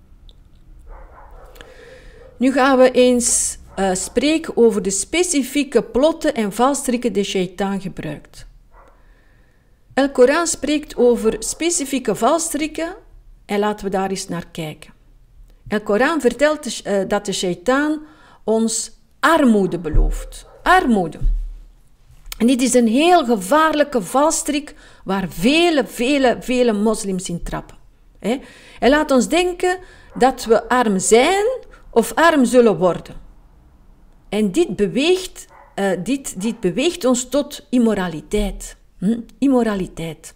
Nu gaan we eens eh, spreken over de specifieke plotten en valstrikken die Shaitaan gebruikt. El Koran spreekt over specifieke valstrikken en laten we daar eens naar kijken. De Koran vertelt dus, eh, dat de shaitaan ons armoede belooft. Armoede. En dit is een heel gevaarlijke valstrik waar vele, vele, vele moslims in trappen. Hij laat ons denken dat we arm zijn of arm zullen worden. En dit beweegt, eh, dit, dit beweegt ons tot immoraliteit. Hm? Immoraliteit.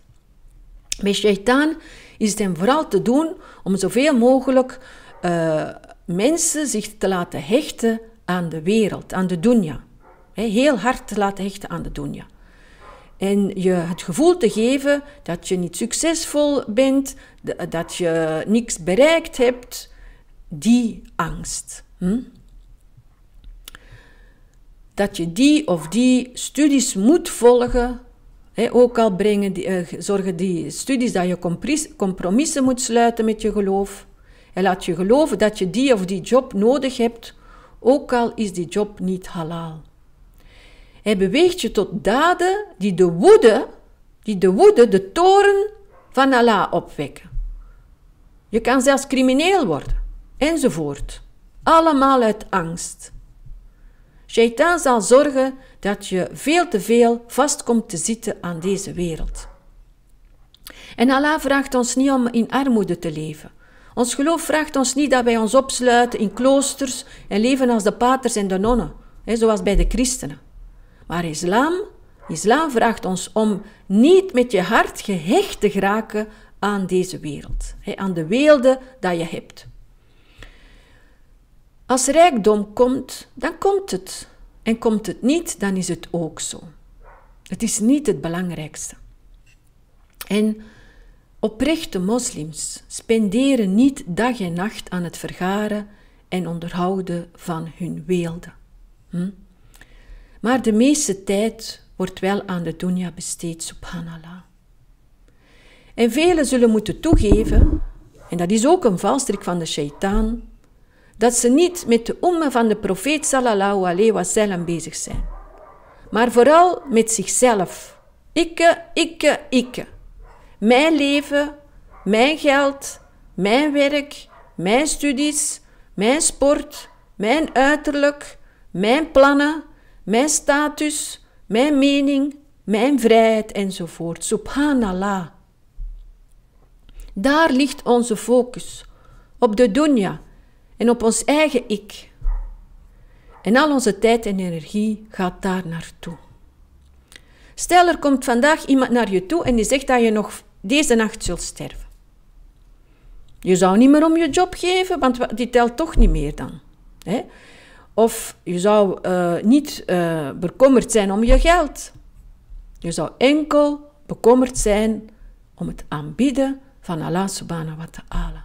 Met shaitaan is het hem vooral te doen om zoveel mogelijk uh, mensen zich te laten hechten aan de wereld, aan de dunya. Heel hard te laten hechten aan de dunya. En je het gevoel te geven dat je niet succesvol bent, dat je niks bereikt hebt, die angst. Hm? Dat je die of die studies moet volgen, ook al brengen die, eh, zorgen die studies dat je compromissen moet sluiten met je geloof. Hij laat je geloven dat je die of die job nodig hebt, ook al is die job niet halal. Hij beweegt je tot daden die de woede, die de woede, de toren van Allah opwekken. Je kan zelfs crimineel worden, enzovoort. Allemaal uit angst. Shaitaan zal zorgen dat je veel te veel vast komt te zitten aan deze wereld. En Allah vraagt ons niet om in armoede te leven. Ons geloof vraagt ons niet dat wij ons opsluiten in kloosters en leven als de paters en de nonnen, hè, zoals bij de christenen. Maar islam, islam vraagt ons om niet met je hart gehecht te geraken aan deze wereld, hè, aan de weelde dat je hebt. Als rijkdom komt, dan komt het. En komt het niet, dan is het ook zo. Het is niet het belangrijkste. En Oprechte moslims spenderen niet dag en nacht aan het vergaren en onderhouden van hun weelde. Hm? Maar de meeste tijd wordt wel aan de dunya besteed, subhanallah. En velen zullen moeten toegeven, en dat is ook een valstrik van de shaitaan, dat ze niet met de umma van de profeet sallallahu alaihi wasallam bezig zijn, maar vooral met zichzelf. Ikke, ikke, ikke. Mijn leven, mijn geld, mijn werk, mijn studies, mijn sport, mijn uiterlijk, mijn plannen, mijn status, mijn mening, mijn vrijheid enzovoort. Subhanallah. Daar ligt onze focus, op de dunya en op ons eigen ik. En al onze tijd en energie gaat daar naartoe. Stel, er komt vandaag iemand naar je toe en die zegt dat je nog deze nacht zult sterven. Je zou niet meer om je job geven, want die telt toch niet meer dan. Hè? Of je zou eh, niet uh, bekommerd zijn om je geld. Je zou enkel bekommerd zijn om het aanbieden van Allah subhanahu wa ta'ala.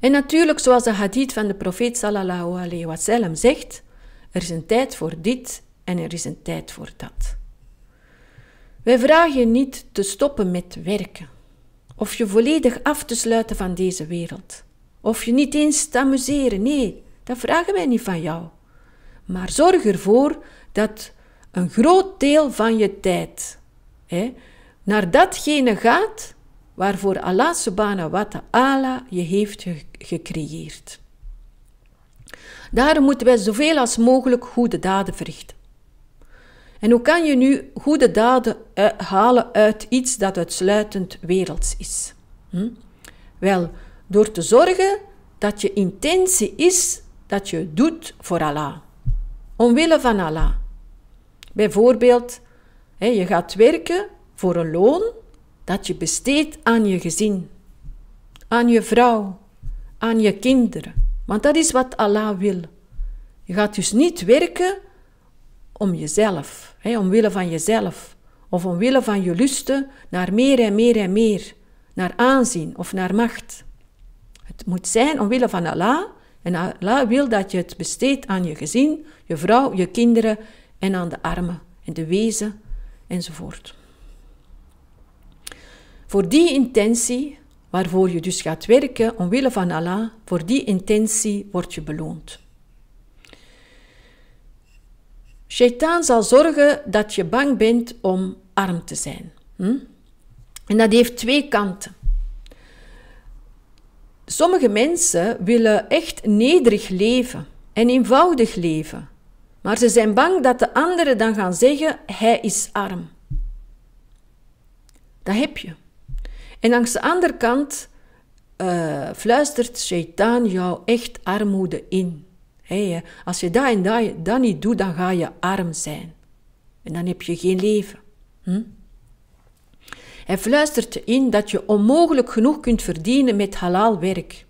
En natuurlijk, zoals de hadith van de profeet sallallahu alayhi wa sallam zegt, er is een tijd voor dit en er is een tijd voor dat. Wij vragen je niet te stoppen met werken, of je volledig af te sluiten van deze wereld, of je niet eens te amuseren. Nee, dat vragen wij niet van jou. Maar zorg ervoor dat een groot deel van je tijd hè, naar datgene gaat waarvoor Allah subhanahu wa ta'ala je heeft gecreëerd. Daarom moeten wij zoveel als mogelijk goede daden verrichten. En hoe kan je nu goede daden halen uit iets dat uitsluitend werelds is? Hm? Wel, door te zorgen dat je intentie is dat je doet voor Allah. Omwille van Allah. Bijvoorbeeld, je gaat werken voor een loon dat je besteedt aan je gezin, aan je vrouw, aan je kinderen. Want dat is wat Allah wil. Je gaat dus niet werken om jezelf omwille van jezelf. Of omwille van je lusten naar meer en meer en meer. Naar aanzien of naar macht. Het moet zijn omwille van Allah. En Allah wil dat je het besteedt aan je gezin, je vrouw, je kinderen en aan de armen en de wezen enzovoort. Voor die intentie, waarvoor je dus gaat werken omwille van Allah, voor die intentie word je beloond. Shaitaan zal zorgen dat je bang bent om arm te zijn. Hm? En dat heeft twee kanten. Sommige mensen willen echt nederig leven en eenvoudig leven. Maar ze zijn bang dat de anderen dan gaan zeggen: Hij is arm. Dat heb je. En langs de andere kant eh, fluistert Shaitaan jou echt armoede in. Eh, als je dat en dat, dat niet doet, dan ga je arm zijn. En dan heb je geen leven. Hm? Hij fluistert in dat je onmogelijk genoeg kunt verdienen met halal werk.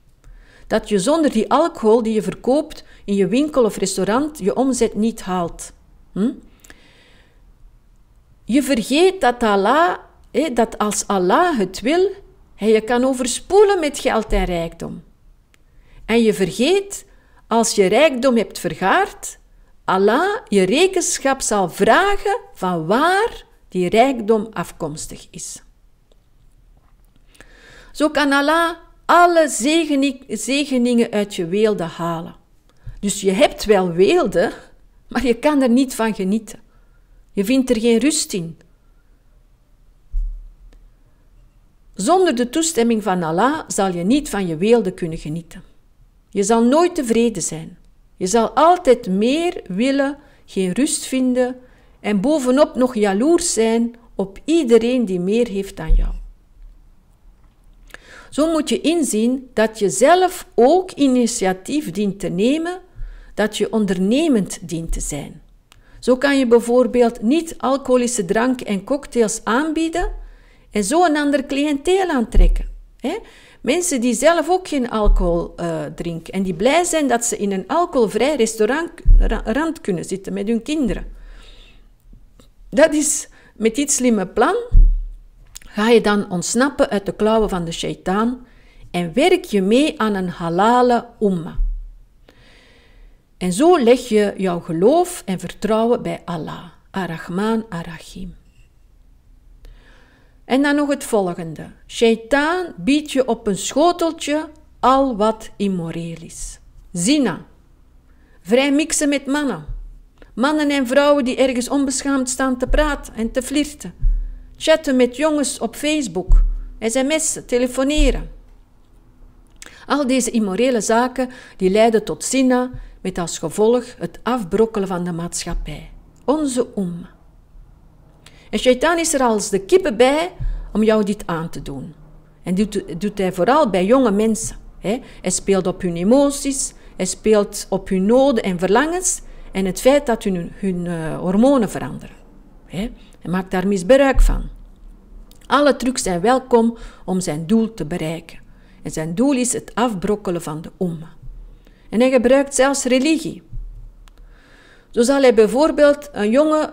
Dat je zonder die alcohol die je verkoopt in je winkel of restaurant je omzet niet haalt. Hm? Je vergeet dat Allah, dat als Allah het wil, hij je kan overspoelen met geld en rijkdom. En je vergeet als je rijkdom hebt vergaard, Allah je rekenschap zal vragen van waar die rijkdom afkomstig is. Zo kan Allah alle zegeningen uit je weelde halen. Dus je hebt wel weelde, maar je kan er niet van genieten. Je vindt er geen rust in. Zonder de toestemming van Allah zal je niet van je weelde kunnen genieten. Je zal nooit tevreden zijn. Je zal altijd meer willen, geen rust vinden en bovenop nog jaloers zijn op iedereen die meer heeft dan jou. Zo moet je inzien dat je zelf ook initiatief dient te nemen, dat je ondernemend dient te zijn. Zo kan je bijvoorbeeld niet-alcoholische drank en cocktails aanbieden en zo een ander cliënteel aantrekken. Hè? Mensen die zelf ook geen alcohol eh, drinken en die blij zijn dat ze in een alcoholvrij restaurant rand kunnen zitten met hun kinderen. Dat is met dit slimme plan. Ga je dan ontsnappen uit de klauwen van de shaitaan en werk je mee aan een halale umma. En zo leg je jouw geloof en vertrouwen bij Allah, Ar-Rahman, Ar-Rahim. En dan nog het volgende. Shaitaan biedt je op een schoteltje al wat immoreel is. Zina. Vrij mixen met mannen. Mannen en vrouwen die ergens onbeschaamd staan te praten en te flirten. Chatten met jongens op Facebook. SMS'en, telefoneren. Al deze immorele zaken die leiden tot zina met als gevolg het afbrokkelen van de maatschappij. Onze om. En shaitan is er als de kippen bij om jou dit aan te doen. En doet, doet hij vooral bij jonge mensen. Hè. Hij speelt op hun emoties, hij speelt op hun noden en verlangens en het feit dat hun, hun eh, hormonen veranderen. Hè. Hij maakt daar misbruik van. Alle trucs zijn welkom om zijn doel te bereiken. En zijn doel is het afbrokkelen van de umma. En hij gebruikt zelfs religie. Zo zal hij bijvoorbeeld een jongen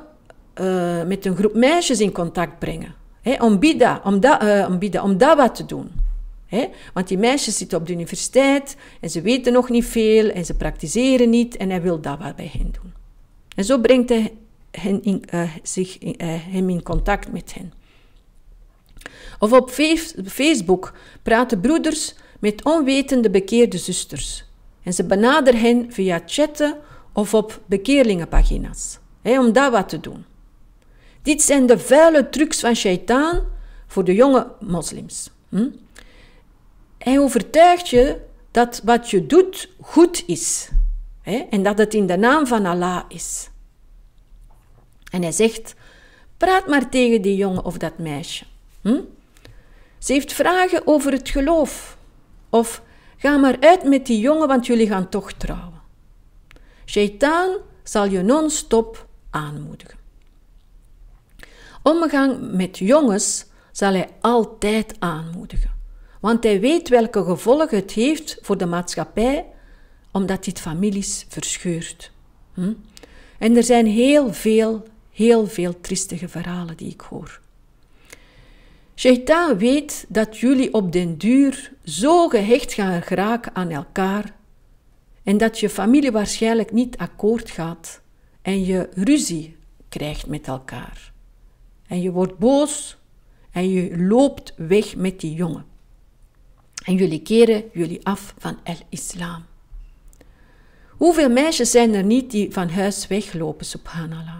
eh, met een groep meisjes in contact brengen. om, bida, om, da, eh, om, bida, om wat te doen. Want die meisjes zitten op de universiteit en ze weten nog niet veel en ze praktiseren niet en hij wil wat bij hen doen. En zo brengt hij in, eh, zich, hem in contact met hen. Of op Facebook praten broeders met onwetende bekeerde zusters. En ze benaderen hen via chatten of op bekeerlingenpagina's. om dat wat te doen. Dit zijn de vuile trucs van shaitaan voor de jonge moslims. Hm? Hij overtuigt je dat wat je doet goed is hè? en dat het in de naam van Allah is. En hij zegt: praat maar tegen die jongen of dat meisje. Hm? Ze heeft vragen over het geloof. Of ga maar uit met die jongen, want jullie gaan toch trouwen. Shaitaan zal je non-stop aanmoedigen. Omgang met jongens zal hij altijd aanmoedigen, want hij weet welke gevolgen het heeft voor de maatschappij, omdat dit families verscheurt. Hm? En er zijn heel veel, heel veel tristige verhalen die ik hoor. Shaytan weet dat jullie op den duur zo gehecht gaan geraken aan elkaar en dat je familie waarschijnlijk niet akkoord gaat en je ruzie krijgt met elkaar. En je wordt boos en je loopt weg met die jongen. En jullie keren jullie af van el-islam. Hoeveel meisjes zijn er niet die van huis weglopen, subhanallah?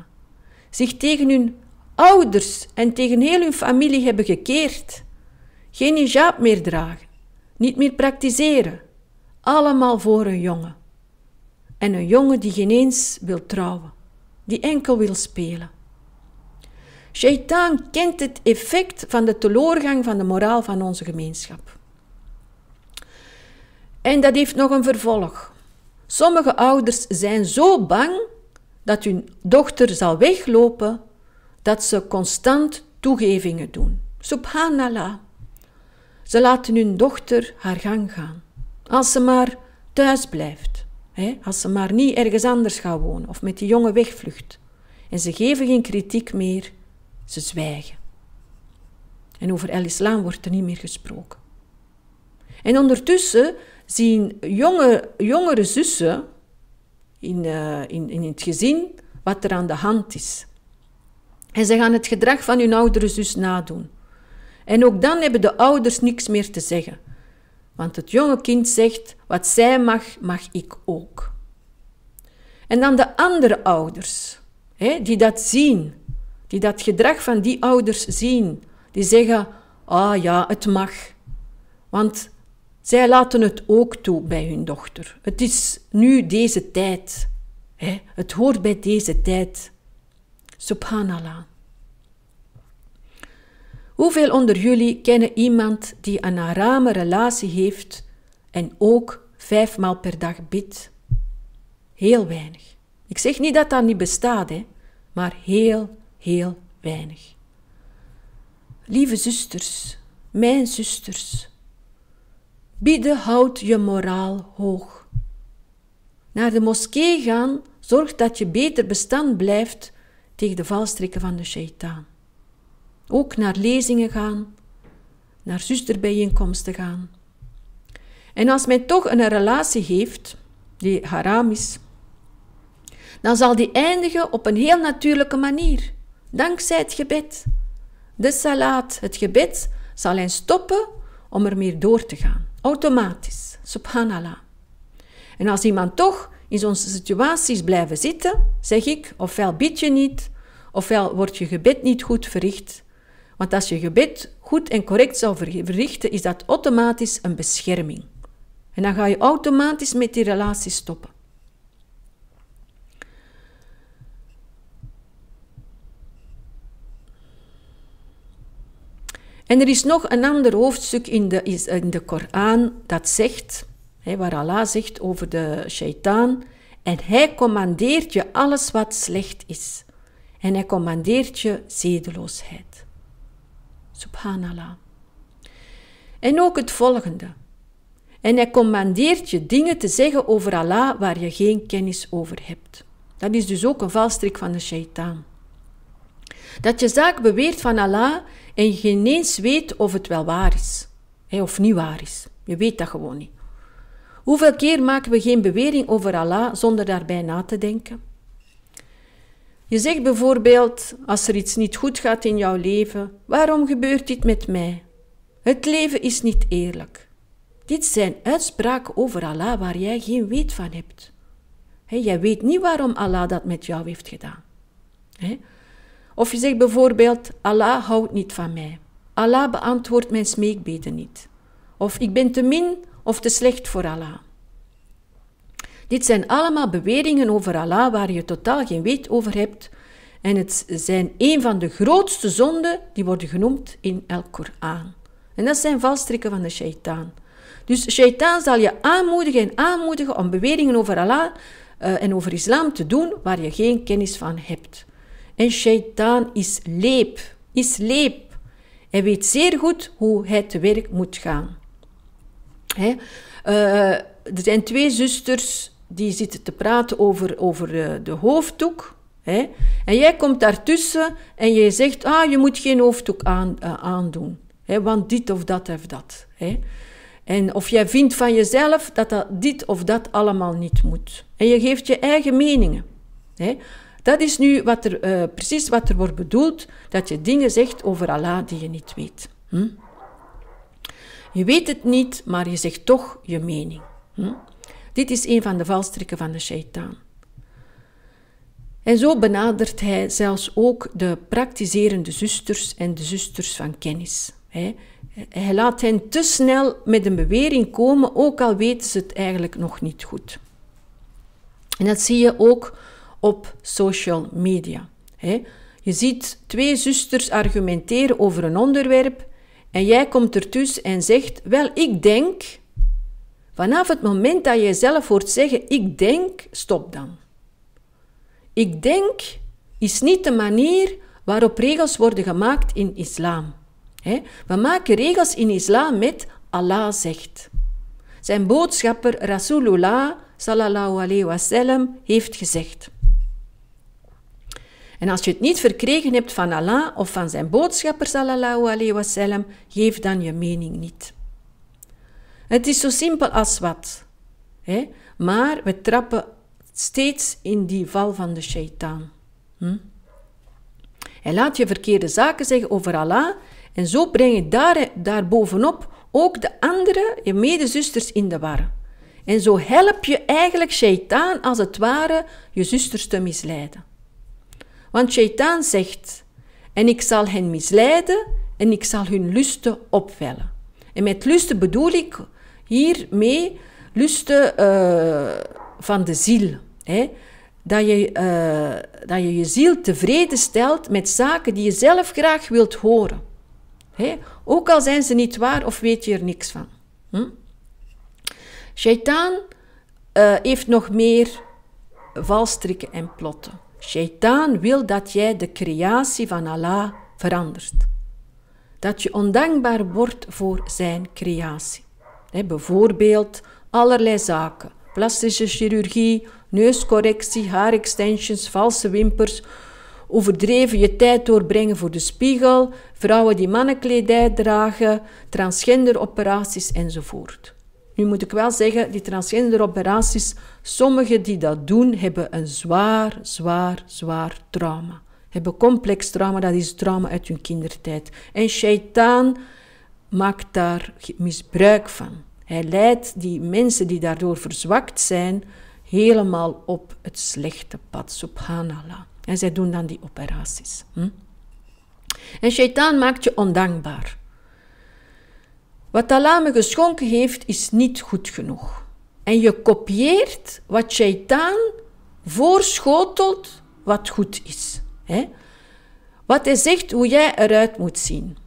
Zich tegen hun ouders en tegen heel hun familie hebben gekeerd. Geen hijab meer dragen. Niet meer praktiseren. Allemaal voor een jongen. En een jongen die geen eens wil trouwen. Die enkel wil spelen. Shaitaan kent het effect van de teleurgang van de moraal van onze gemeenschap. En dat heeft nog een vervolg. Sommige ouders zijn zo bang dat hun dochter zal weglopen dat ze constant toegevingen doen. Subhanallah. Ze laten hun dochter haar gang gaan. Als ze maar thuis blijft. Hè? Als ze maar niet ergens anders gaat wonen of met die jongen wegvlucht. En ze geven geen kritiek meer. Ze zwijgen. En over el-islam wordt er niet meer gesproken. En ondertussen zien jonge, jongere zussen in, eh, in, in het gezin wat er aan de hand is. En ze gaan het gedrag van hun oudere zus nadoen. En ook dan hebben de ouders niks meer te zeggen. Want het jonge kind zegt: wat zij mag, mag ik ook. En dan de andere ouders, hè, die dat zien die dat gedrag van die ouders zien, die zeggen: Ah ja, het mag. Want zij laten het ook toe bij hun dochter. Het is nu deze tijd. Hè? Het hoort bij deze tijd. Subhanallah. Hoeveel onder jullie kennen iemand die een arame relatie heeft en ook vijf maal per dag bidt? Heel weinig. Ik zeg niet dat dat niet bestaat, hè? maar heel heel weinig. Lieve zusters, mijn zusters, bieden houdt je moraal hoog. Naar de moskee gaan zorgt dat je beter bestand blijft tegen de valstrikken van de shaitaan. Ook naar lezingen gaan, naar zusterbijeenkomsten gaan. En als men toch een relatie heeft, die haram is, dan zal die eindigen op een heel natuurlijke manier dankzij het gebed. De salaat, het gebed, zal hen stoppen om er meer door te gaan. Automatisch. Subhanallah. En als iemand toch in zo'n situaties blijven zitten, zeg ik, ofwel bid je niet, ofwel wordt je gebed niet goed verricht. Want als je gebed goed en correct zou verrichten, is dat automatisch een bescherming. En dan ga je automatisch met die relatie stoppen. En er is nog een ander hoofdstuk in de, in de Koran dat zegt, hè, waar Allah zegt over de shaitaan, en hij commandeert je alles wat slecht is. En hij commandeert je zedeloosheid. Subhanallah. En ook het volgende. En hij commandeert je dingen te zeggen over Allah waar je geen kennis over hebt. Dat is dus ook een valstrik van de shaitaan. Dat je zaak beweert van Allah en je geen eens weet of het wel waar is. Of niet waar is. Je weet dat gewoon niet. Hoeveel keer maken we geen bewering over Allah zonder daarbij na te denken? Je zegt bijvoorbeeld, als er iets niet goed gaat in jouw leven, waarom gebeurt dit met mij? Het leven is niet eerlijk. Dit zijn uitspraken over Allah waar jij geen weet van hebt. jij weet niet waarom Allah dat met jou heeft gedaan. Of je zegt bijvoorbeeld: Allah houdt niet van mij. Allah beantwoordt mijn smeekbeden niet. Of ik ben te min of te slecht voor Allah. Dit zijn allemaal beweringen over Allah waar je totaal geen weet over hebt. En het zijn een van de grootste zonden die worden genoemd in el Koran. En dat zijn valstrikken van de shaitaan. Dus shaitaan zal je aanmoedigen en aanmoedigen om beweringen over Allah eh, en over islam te doen waar je geen kennis van hebt. En shaitaan is leep, is leep. Hij weet zeer goed hoe hij te werk moet gaan. Hè? Eh, er zijn twee zusters die zitten te praten over, over eh, de hoofddoek. Hè? En jij komt daartussen en je zegt, ah, je moet geen hoofddoek aan, eh, aandoen. Hè? Want dit of dat of dat. Hè? En of jij vindt van jezelf dat, dat dit of dat allemaal niet moet. En je geeft je eigen meningen. Hè? Dat is nu wat er, eh, precies wat er wordt bedoeld, dat je dingen zegt over Allah die je niet weet. Hm? Je weet het niet, maar je zegt toch je mening. Hm? Dit is een van de valstrikken van de shaitaan. En zo benadert hij zelfs ook de praktiserende zusters en de zusters van kennis. hij laat hen te snel met een bewering komen, ook al weten ze het eigenlijk nog niet goed. En dat zie je ook op social media. Je ziet twee zusters argumenteren over een onderwerp en jij komt ertussen en zegt: Wel, ik denk. Vanaf het moment dat jij zelf hoort zeggen: Ik denk, stop dan. Ik denk is niet de manier waarop regels worden gemaakt in islam. We maken regels in islam met Allah zegt. Zijn boodschapper Rasulullah sallallahu alayhi wasallam heeft gezegd. En als je het niet verkregen hebt van Allah of van zijn boodschapper sallallahu alayhi wasallam, geef dan je mening niet. Het is zo simpel als wat. Hè? Maar we trappen steeds in die val van de shaitaan. Hm? Hij laat je verkeerde zaken zeggen over Allah en zo breng je daar, daarbovenop ook de andere, je medezusters, in de war. En zo help je eigenlijk shaitaan als het ware je zusters te misleiden. Want Shaitaan zegt: En ik zal hen misleiden en ik zal hun lusten opvellen. En met lusten bedoel ik hiermee lusten eh, van de ziel. Hè? Dat, je, eh, dat je je ziel tevreden stelt met zaken die je zelf graag wilt horen. Hè? Ook al zijn ze niet waar of weet je er niks van. Hm? Shaitaan eh, heeft nog meer valstrikken en plotten. Shaitaan wil dat jij de creatie van Allah verandert. Dat je ondankbaar wordt voor zijn creatie. bijvoorbeeld allerlei zaken. Plastische chirurgie, neuscorrectie, haarextensions, valse wimpers, overdreven je tijd doorbrengen voor de spiegel, vrouwen die mannenkledij dragen, transgenderoperaties enzovoort. Nu moet ik wel zeggen, die operaties, sommigen die dat doen, hebben een zwaar, zwaar, zwaar trauma. Hebben complex trauma, dat is trauma uit hun kindertijd. En shaitaan maakt daar misbruik van. Hij leidt die mensen die daardoor verzwakt zijn, helemaal op het slechte pad, subhanallah. En zij doen dan die operaties. Hm? En shaitaan maakt je ondankbaar. Wat Allah me geschonken heeft, is niet goed genoeg. En je kopieert wat shaitaan voorschotelt wat goed is. Hè? Wat hij zegt hoe jij eruit moet zien.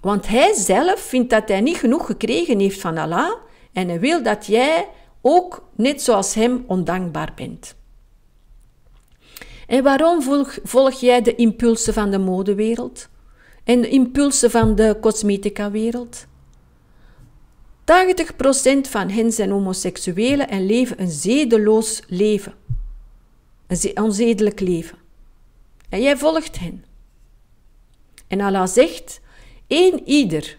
Want hij zelf vindt dat hij niet genoeg gekregen heeft van Allah en hij wil dat jij ook net zoals hem ondankbaar bent. En waarom volg, volg jij de impulsen van de modewereld en de impulsen van de cosmetica-wereld? 80% van hen zijn homoseksuelen en leven een zedeloos leven. Een onzedelijk leven. En jij volgt hen. En Allah zegt, één ieder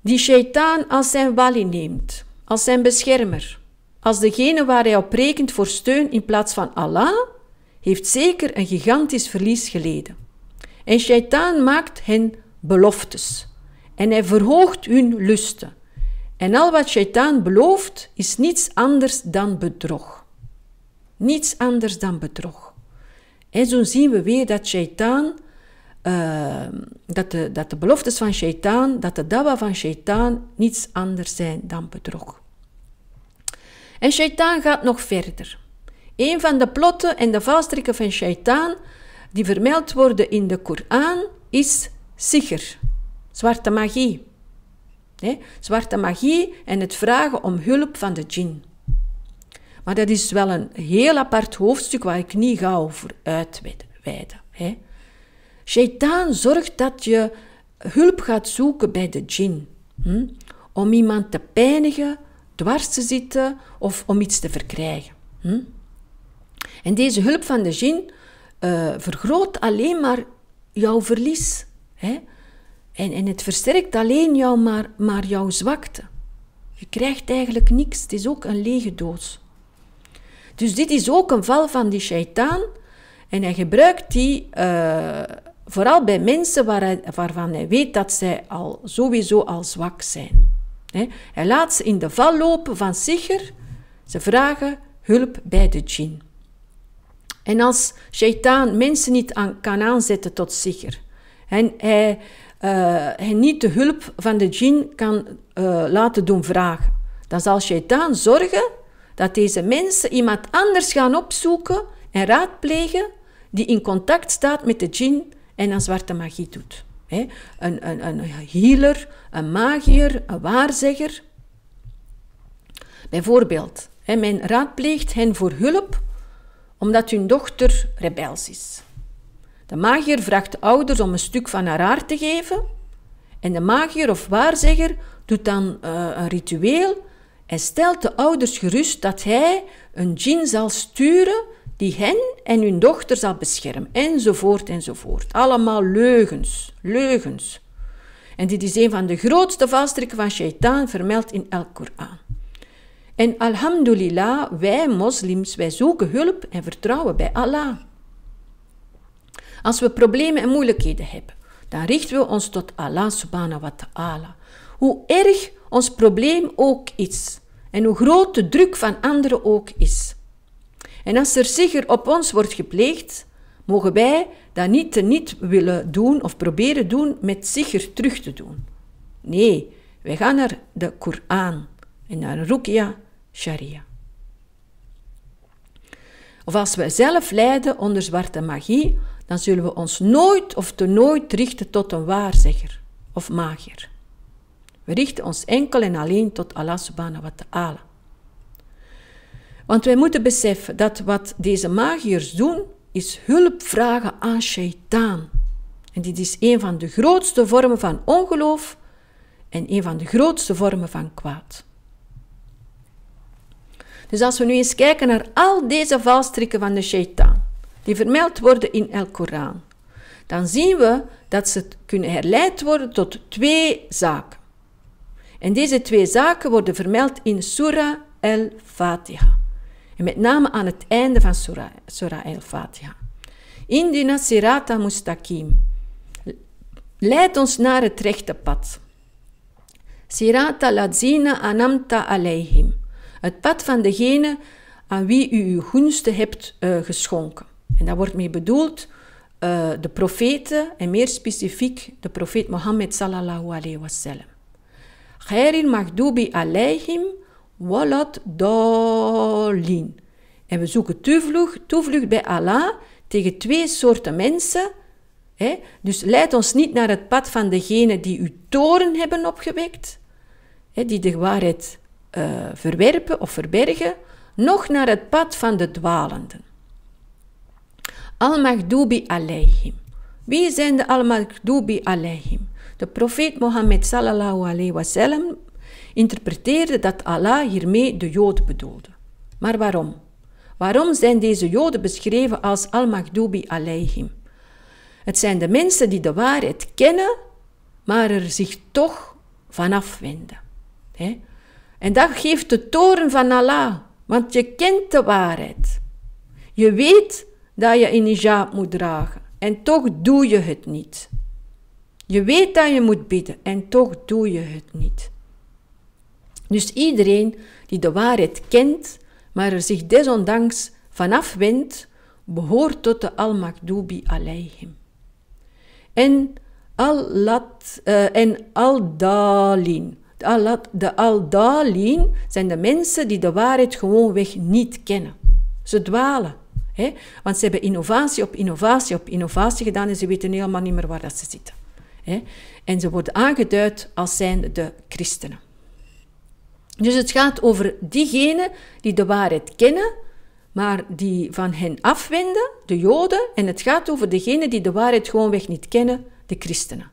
die Shaitaan als zijn wali neemt, als zijn beschermer, als degene waar hij op rekent voor steun in plaats van Allah, heeft zeker een gigantisch verlies geleden. En Shaitaan maakt hen beloftes en hij verhoogt hun lusten. En al wat Shaitaan belooft is niets anders dan bedrog. Niets anders dan bedrog. En zo zien we weer dat Shaitaan, eh, dat, de, dat de beloftes van Shaitaan, dat de dawa van Shaitaan niets anders zijn dan bedrog. En Shaitaan gaat nog verder. Een van de plotten en de valstrikken van Shaitaan, die vermeld worden in de Koran, is Sicher zwarte magie. Zwarte magie en het vragen om hulp van de djinn. Maar dat is wel een heel apart hoofdstuk waar ik niet ga over uitweiden. Hè. Shaitaan zorgt dat je hulp gaat zoeken bij de djinn. Hm? Om iemand te pijnigen, dwars te zitten of om iets te verkrijgen. Hm? En deze hulp van de djinn eh, vergroot alleen maar jouw verlies. Hè? En, en het versterkt alleen jou maar, maar jouw zwakte. Je krijgt eigenlijk niks. Het is ook een lege doos. Dus dit is ook een val van die shaitaan. En hij gebruikt die eh, vooral bij mensen waar hij, waarvan hij weet dat zij al sowieso al zwak zijn. Hij laat ze in de val lopen van Sicher. Ze vragen hulp bij de jin. En als shaitaan mensen niet aan, kan aanzetten tot Sicher. En hij eh, hij niet de hulp van de jin kan eh, laten doen vragen. Dan zal shaitaan zorgen dat deze mensen iemand anders gaan opzoeken en raadplegen die in contact staat met de jin en aan zwarte magie doet. een, een, een healer, een magier, een waarzegger. Bijvoorbeeld, he, men raadpleegt hen voor hulp omdat hun dochter rebels is. De magier vraagt de ouders om een stuk van haar haar te geven. En de magier of waarzegger doet dan eh, een ritueel en stelt de ouders gerust dat hij een djinn zal sturen die hen en hun dochter zal beschermen. Enzovoort, enzovoort. Allemaal leugens, leugens. En dit is een van de grootste valstrikken van shaitaan, vermeld in el Koran. En alhamdulillah, wij moslims, wij zoeken hulp en vertrouwen bij Allah. Als we problemen en moeilijkheden hebben, dan richten we ons tot Allah subhanahu wa ta'ala. Hoe erg ons probleem ook is en hoe groot de druk van anderen ook is. En als er zeker op ons wordt gepleegd, mogen wij dat niet te niet willen doen of proberen doen met zeker terug te doen. Nee, wij gaan naar de Koran en naar Rukia Sharia. Of als wij zelf lijden onder zwarte magie, dan zullen we ons nooit of te nooit richten tot een waarzegger of magier. We richten ons enkel en alleen tot Allah subhanahu wa ta'ala. Want wij moeten beseffen dat wat deze magiërs doen, is hulp vragen aan shaitaan. En dit is een van de grootste vormen van ongeloof en een van de grootste vormen van kwaad. Dus als we nu eens kijken naar al deze valstrikken van de shaitaan die vermeld worden in El Koran, dan zien we dat ze kunnen herleid worden tot twee zaken. En deze twee zaken worden vermeld in Surah El-Fatiha. met name aan het einde van Surah, El-Fatiha. Indina sirata mustaqim. Leid ons naar het rechte pad. Sirata lazina anamta alayhim. Het pad van degene aan wie u uw gunsten hebt eh, geschonken. En daar wordt mee bedoeld eh, de profeten en meer specifiek de profeet Mohammed sallallahu alayhi wasallam. Ghairil magdubi alayhim walat dolin. En we zoeken toevlucht, toevlucht bij Allah tegen twee soorten mensen. Hè? Dus leid ons niet naar het pad van degenen die uw toren hebben opgewekt, hè, die de waarheid eh, verwerpen of verbergen, noch naar het pad van de dwalenden al mahdoubi alayhim. Wie zijn de al mahdoubi alayhim? De profeet Mohammed sallallahu alayhi wasallam interpreteerde dat Allah hiermee de Joden bedoelde. Maar waarom? Waarom zijn deze Joden beschreven als al mahdoubi alayhim? Het zijn de mensen die de waarheid kennen, maar er zich toch van afwenden. En dat geeft de toren van Allah, want je kent de waarheid. Je weet dat je een hijab moet dragen. En toch doe je het niet. Je weet dat je moet bidden en toch doe je het niet. Dus iedereen die de waarheid kent, maar er zich desondanks vanaf wendt, behoort tot de Al-Makdubi alayhim. En al eh, en Al-Dalin. De Al-Dalin zijn de mensen die de waarheid gewoonweg niet kennen. Ze dwalen. Hè? Want ze hebben innovatie op innovatie op innovatie gedaan en ze weten helemaal niet meer waar dat ze zitten. Hè? En ze worden aangeduid als zijn de christenen. Dus het gaat over diegenen die de waarheid kennen, maar die van hen afwenden, de Joden. En het gaat over degenen die de waarheid gewoonweg niet kennen, de christenen.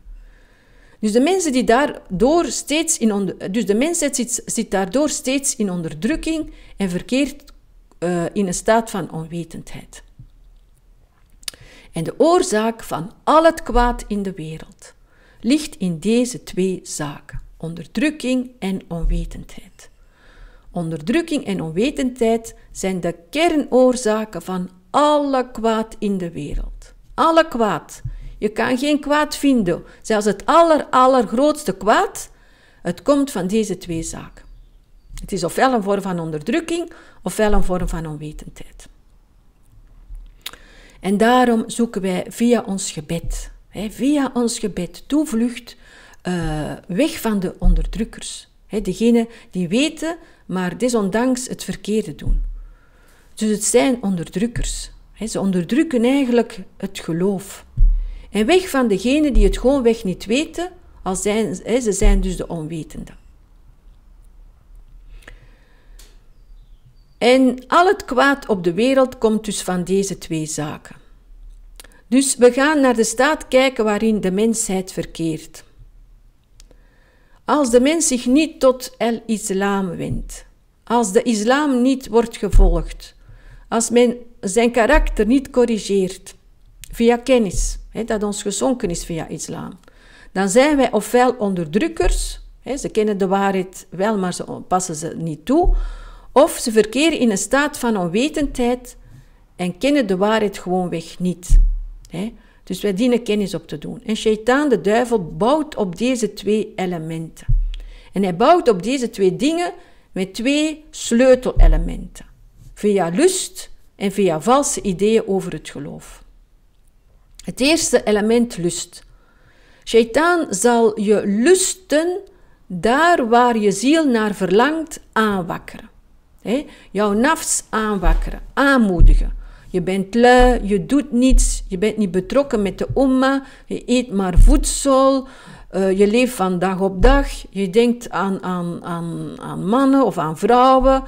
Dus de mensen die daardoor steeds in onder, dus de mensheid zit, zit daardoor steeds in onderdrukking en verkeert eh, in een staat van onwetendheid. En de oorzaak van al het kwaad in de wereld ligt in deze twee zaken: onderdrukking en onwetendheid. Onderdrukking en onwetendheid zijn de kernoorzaken van alle kwaad in de wereld. Alle kwaad. Je kan geen kwaad vinden, zelfs het aller, allergrootste kwaad. Het komt van deze twee zaken. Het is ofwel een vorm van onderdrukking, ofwel een vorm van onwetendheid. En daarom zoeken wij via ons gebed, hè, via ons gebed toevlucht eh, weg van de onderdrukkers. Hè, degene die weten, maar desondanks het verkeerde doen. Dus het zijn onderdrukkers. Hè, ze onderdrukken eigenlijk het geloof. En weg van degenen die het gewoonweg niet weten, als zijn, hè, ze zijn dus de onwetenden. En al het kwaad op de wereld komt dus van deze twee zaken. Dus we gaan naar de staat kijken waarin de mensheid verkeert. Als de mens zich niet tot el-islam wendt, als de islam niet wordt gevolgd, als men zijn karakter niet corrigeert via kennis, hè, dat ons gezonken is via islam, dan zijn wij ofwel onderdrukkers, hè, ze kennen de waarheid wel, maar ze passen ze niet toe, of ze verkeren in een staat van onwetendheid en kennen de waarheid gewoonweg niet. Dus wij dienen kennis op te doen. En Shaitaan, de duivel, bouwt op deze twee elementen. En hij bouwt op deze twee dingen met twee sleutelelementen. Via lust en via valse ideeën over het geloof. Het eerste element lust. Shaitaan zal je lusten daar waar je ziel naar verlangt aanwakkeren. Hè? Jouw nafs aanwakkeren, aanmoedigen. Je bent lui, je doet niets, je bent niet betrokken met de umma, je eet maar voedsel, eh, je leeft van dag op dag, je denkt aan, aan, aan, aan mannen of aan vrouwen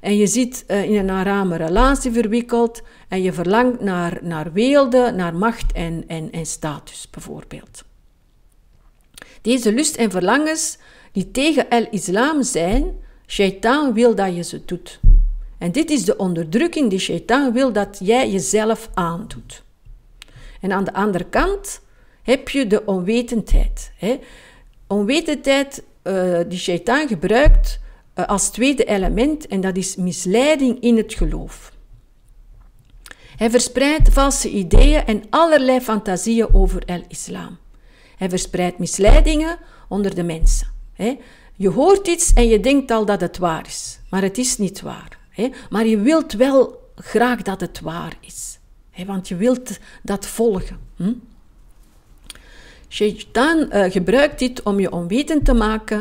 en je zit eh, in een arame relatie verwikkeld en je verlangt naar, naar weelde, naar macht en, en, en status bijvoorbeeld. Deze lust en verlangens die tegen el-islam zijn, Shaitaan wil dat je ze doet. En dit is de onderdrukking die Shaitaan wil dat jij jezelf aandoet. En aan de andere kant heb je de onwetendheid. Hè? Onwetendheid eh, die Shaitaan gebruikt eh, als tweede element en dat is misleiding in het geloof. Hij verspreidt valse ideeën en allerlei fantasieën over el-islam. Hij verspreidt misleidingen onder de mensen. Hè? Je hoort iets en je denkt al dat het waar is, maar het is niet waar. Hè? Maar je wilt wel graag dat het waar is, hè? want je wilt dat volgen. Hm? Shaitan eh, gebruikt dit om je onwetend te maken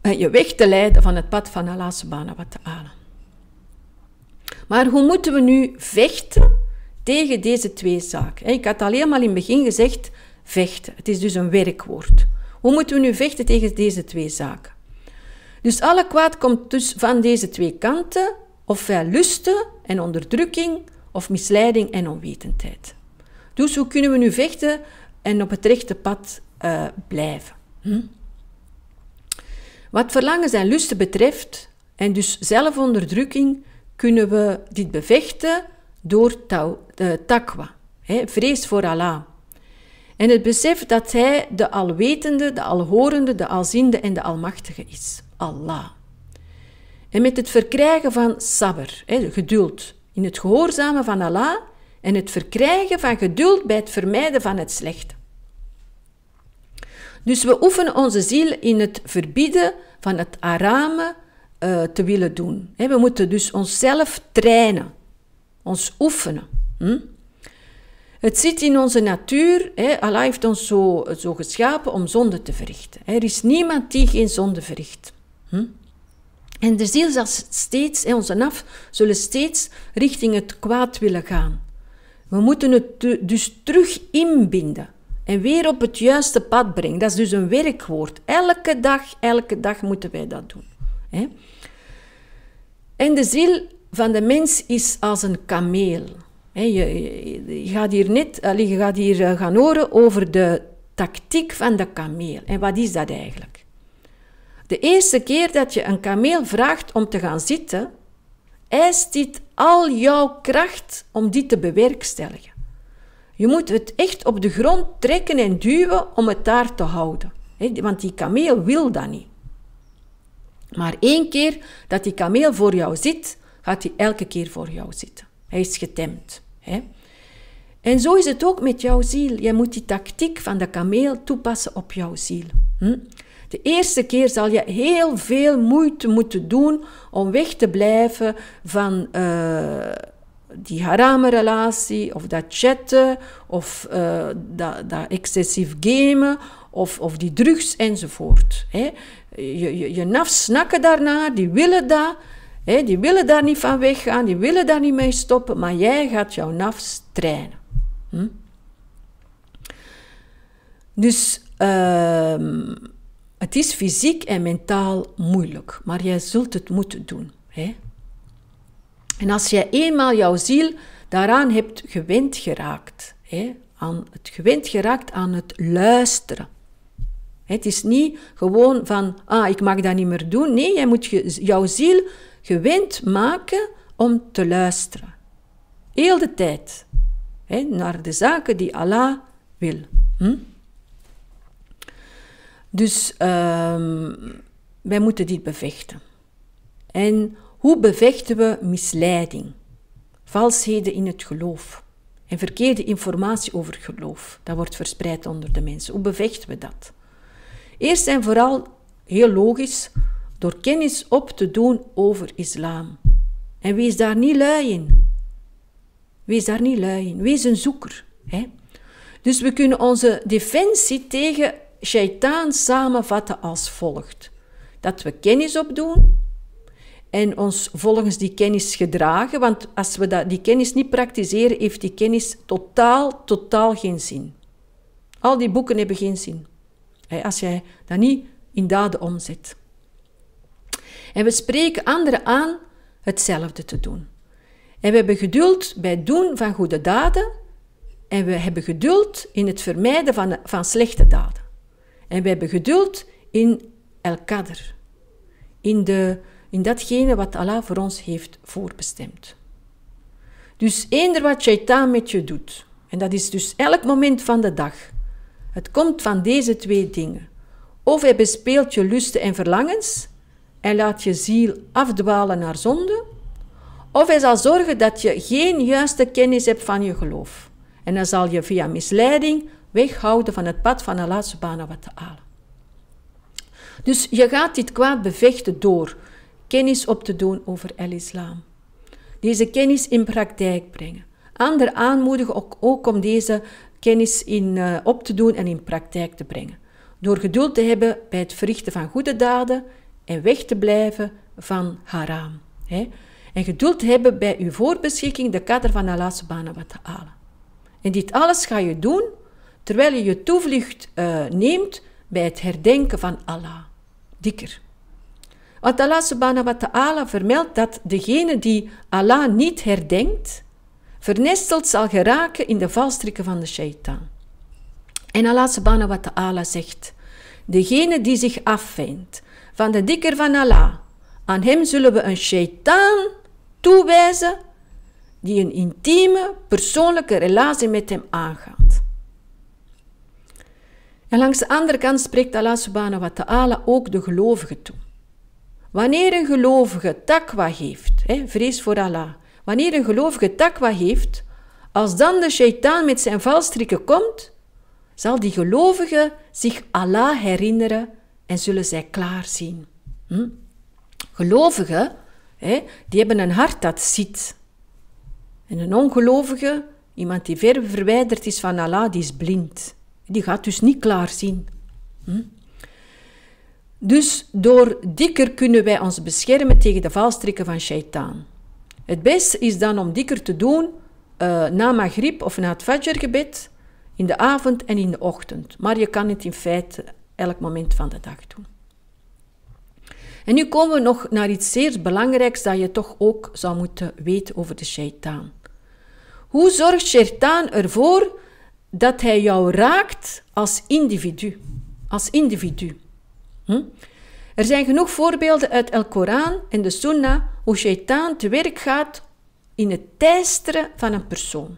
en eh, je weg te leiden van het pad van Allah subhanahu wa ta'ala. Maar hoe moeten we nu vechten tegen deze twee zaken? Ik had alleen maar in het begin gezegd vechten. Het is dus een werkwoord. Hoe moeten we nu vechten tegen deze twee zaken? Dus alle kwaad komt dus van deze twee kanten, ofwel lusten en onderdrukking, of misleiding en onwetendheid. Dus hoe kunnen we nu vechten en op het rechte pad eh, blijven? Hm? Wat verlangens en lusten betreft, en dus zelfonderdrukking, kunnen we dit bevechten door takwa. Eh, hè, vrees voor Allah. En het besef dat hij de alwetende, de alhorende, de alziende en de almachtige is. Allah. En met het verkrijgen van sabr, geduld, in het gehoorzamen van Allah en het verkrijgen van geduld bij het vermijden van het slechte. Dus we oefenen onze ziel in het verbieden van het arame eh, te willen doen. we moeten dus onszelf trainen, ons oefenen. Hm? Het zit in onze natuur. Hè. Allah heeft ons zo, zo geschapen om zonde te verrichten. Er is niemand die geen zonde verricht. Hm? En de ziel zal steeds, en onze af, zullen steeds richting het kwaad willen gaan. We moeten het dus terug inbinden en weer op het juiste pad brengen. Dat is dus een werkwoord. Elke dag, elke dag moeten wij dat doen. Hè? En de ziel van de mens is als een kameel je, gaat hier net, je gaat hier eh, gaan horen over de tactiek van de kameel. En wat is dat eigenlijk? De eerste keer dat je een kameel vraagt om te gaan zitten, eist dit al jouw kracht om dit te bewerkstelligen. Je moet het echt op de grond trekken en duwen om het daar te houden. want die kameel wil dat niet. Maar één keer dat die kameel voor jou zit, gaat hij elke keer voor jou zitten. Hij is getemd. Hè? En zo is het ook met jouw ziel. Je moet die tactiek van de kameel toepassen op jouw ziel. Hm? De eerste keer zal je heel veel moeite moeten doen om weg te blijven van eh, die harame-relatie, of dat chatten, of eh, dat, dat, excessief gamen, of, of die drugs enzovoort. Hè? Je, je, je naf snakken daarna, die willen dat die willen daar niet van weggaan, die willen daar niet mee stoppen, maar jij gaat jouw nafs trainen. Hm? Dus ehm, het is fysiek en mentaal moeilijk, maar jij zult het moeten doen. En als jij eenmaal jouw ziel daaraan hebt gewend geraakt, aan het gewend geraakt aan het luisteren. het is niet gewoon van, ah, ik mag dat niet meer doen. Nee, jij moet je, jouw ziel gewend maken om te luisteren. Heel de tijd. Hè, naar de zaken die Allah wil. Hm? Dus ehm, wij moeten dit bevechten. En hoe bevechten we misleiding? Valsheden in het geloof. En verkeerde informatie over geloof. Dat wordt verspreid onder de mensen. Hoe bevechten we dat? Eerst en vooral, heel logisch, door kennis op te doen over islam. En wees daar niet lui in. Wees daar niet lui in. Wees een zoeker. Hè? Dus we kunnen onze defensie tegen shaitaan samenvatten als volgt. Dat we kennis opdoen en ons volgens die kennis gedragen, want als we die kennis niet praktiseren, heeft die kennis totaal, totaal geen zin. Al die boeken hebben geen zin. Als jij dat niet in daden omzet. En we spreken anderen aan hetzelfde te doen. En we hebben geduld bij het doen van goede daden. En we hebben geduld in het vermijden van, van slechte daden. En we hebben geduld in kader, In, de, in datgene wat Allah voor ons heeft voorbestemd. Dus eender wat shaitaan met je doet. En dat is dus elk moment van de dag. Het komt van deze twee dingen. Of hij bespeelt je lusten en verlangens, en laat je ziel afdwalen naar zonde, of hij zal zorgen dat je geen juiste kennis hebt van je geloof. En dan zal je via misleiding weghouden van het pad van de laatste wa wat te Dus je gaat dit kwaad bevechten door kennis op te doen over el-islam. Deze kennis in praktijk brengen. Anderen aanmoedigen ook, om deze kennis in, eh, op te doen en in praktijk te brengen. Door geduld te hebben bij het verrichten van goede daden en weg te blijven van haram. Hè? En geduld hebben bij uw voorbeschikking de kader van Allah subhanahu wa ta'ala. En dit alles ga je doen terwijl je je toevlucht eh, neemt bij het herdenken van Allah. Dikker. Want Allah subhanahu wa ta'ala vermeldt dat degene die Allah niet herdenkt, vernesteld zal geraken in de valstrikken van de shaitaan. En Allah subhanahu wa ta'ala zegt, degene die zich afvindt van de dikker van Allah. Aan hem zullen we een shaitaan toewijzen die een intieme, persoonlijke relatie met hem aangaat. En langs de andere kant spreekt Allah subhanahu wa ta'ala ook de gelovigen toe. Wanneer een gelovige takwa heeft, hè, vrees voor Allah, wanneer een gelovige takwa heeft, als dan de shaitaan met zijn valstrikken komt, zal die gelovige zich Allah herinneren en zullen zij klaar zien. Hm? Gelovigen, hè, die hebben een hart dat ziet. En een ongelovige, iemand die ver verwijderd is van Allah, die is blind. Die gaat dus niet klaar zien. Hm? Dus door dikker kunnen wij ons beschermen tegen de valstrikken van shaitaan. Het beste is dan om dikker te doen eh, na Maghrib of na het Fajr-gebed, in de avond en in de ochtend. Maar je kan het in feite elk moment van de dag doen. En nu komen we nog naar iets zeer belangrijks dat je toch ook zou moeten weten over de shaitaan. Hoe zorgt shaitaan ervoor dat hij jou raakt als individu? Als individu. Hm? Er zijn genoeg voorbeelden uit El Koran en de Sunna hoe shaitaan te werk gaat in het teisteren van een persoon.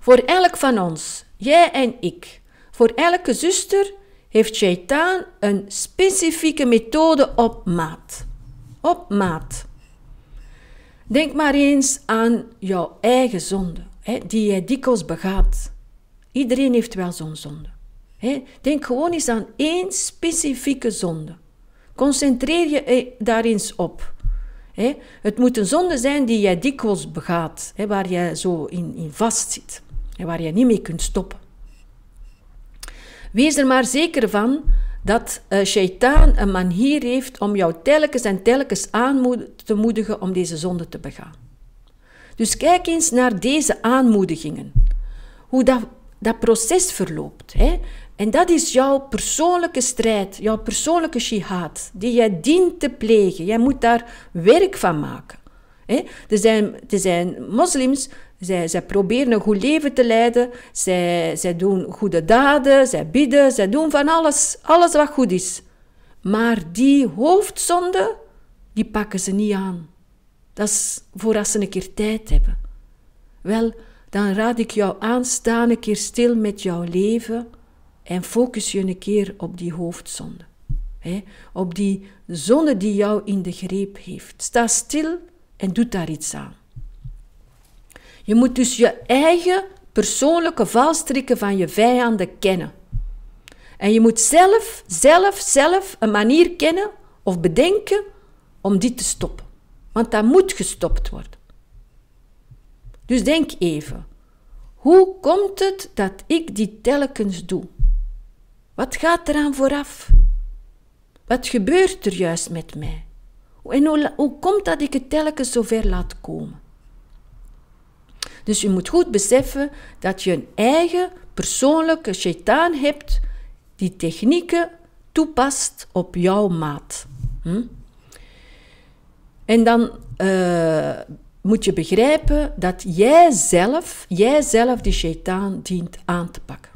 Voor elk van ons, jij en ik, voor elke zuster heeft Shaitaan een specifieke methode op maat. Op maat. Denk maar eens aan jouw eigen zonde, hè, die jij dikwijls begaat. Iedereen heeft wel zo'n zonde. Hè. Denk gewoon eens aan één specifieke zonde. Concentreer je eh, daar eens op. Hè. Het moet een zonde zijn die jij dikwijls begaat, waar jij zo in, in vastzit en waar jij niet mee kunt stoppen. Wees er maar zeker van dat eh, shaitaan een manier heeft om jou telkens en telkens aan te moedigen om deze zonde te begaan. Dus kijk eens naar deze aanmoedigingen. Hoe dat, dat proces verloopt. Hè? En dat is jouw persoonlijke strijd, jouw persoonlijke jihad, die jij dient te plegen. Jij moet daar werk van maken. Hè? Er, zijn, er zijn moslims zij, zij proberen een goed leven te leiden. Zij, zij doen goede daden. Zij bidden. Zij doen van alles. Alles wat goed is. Maar die hoofdzonde, die pakken ze niet aan. Dat is voor als ze een keer tijd hebben. Wel, dan raad ik jou aan, sta een keer stil met jouw leven en focus je een keer op die hoofdzonde. Hè? Op die zonde die jou in de greep heeft. Sta stil en doe daar iets aan. Je moet dus je eigen persoonlijke valstrikken van je vijanden kennen. En je moet zelf, zelf, zelf een manier kennen of bedenken om dit te stoppen. Want dat moet gestopt worden. Dus denk even. Hoe komt het dat ik dit telkens doe? Wat gaat eraan vooraf? Wat gebeurt er juist met mij? En hoe, hoe komt dat ik het telkens zo ver laat komen? Dus je moet goed beseffen dat je een eigen persoonlijke shaitaan hebt die technieken toepast op jouw maat. Hm? En dan eh, moet je begrijpen dat jij zelf, jij zelf die shaitaan dient aan te pakken.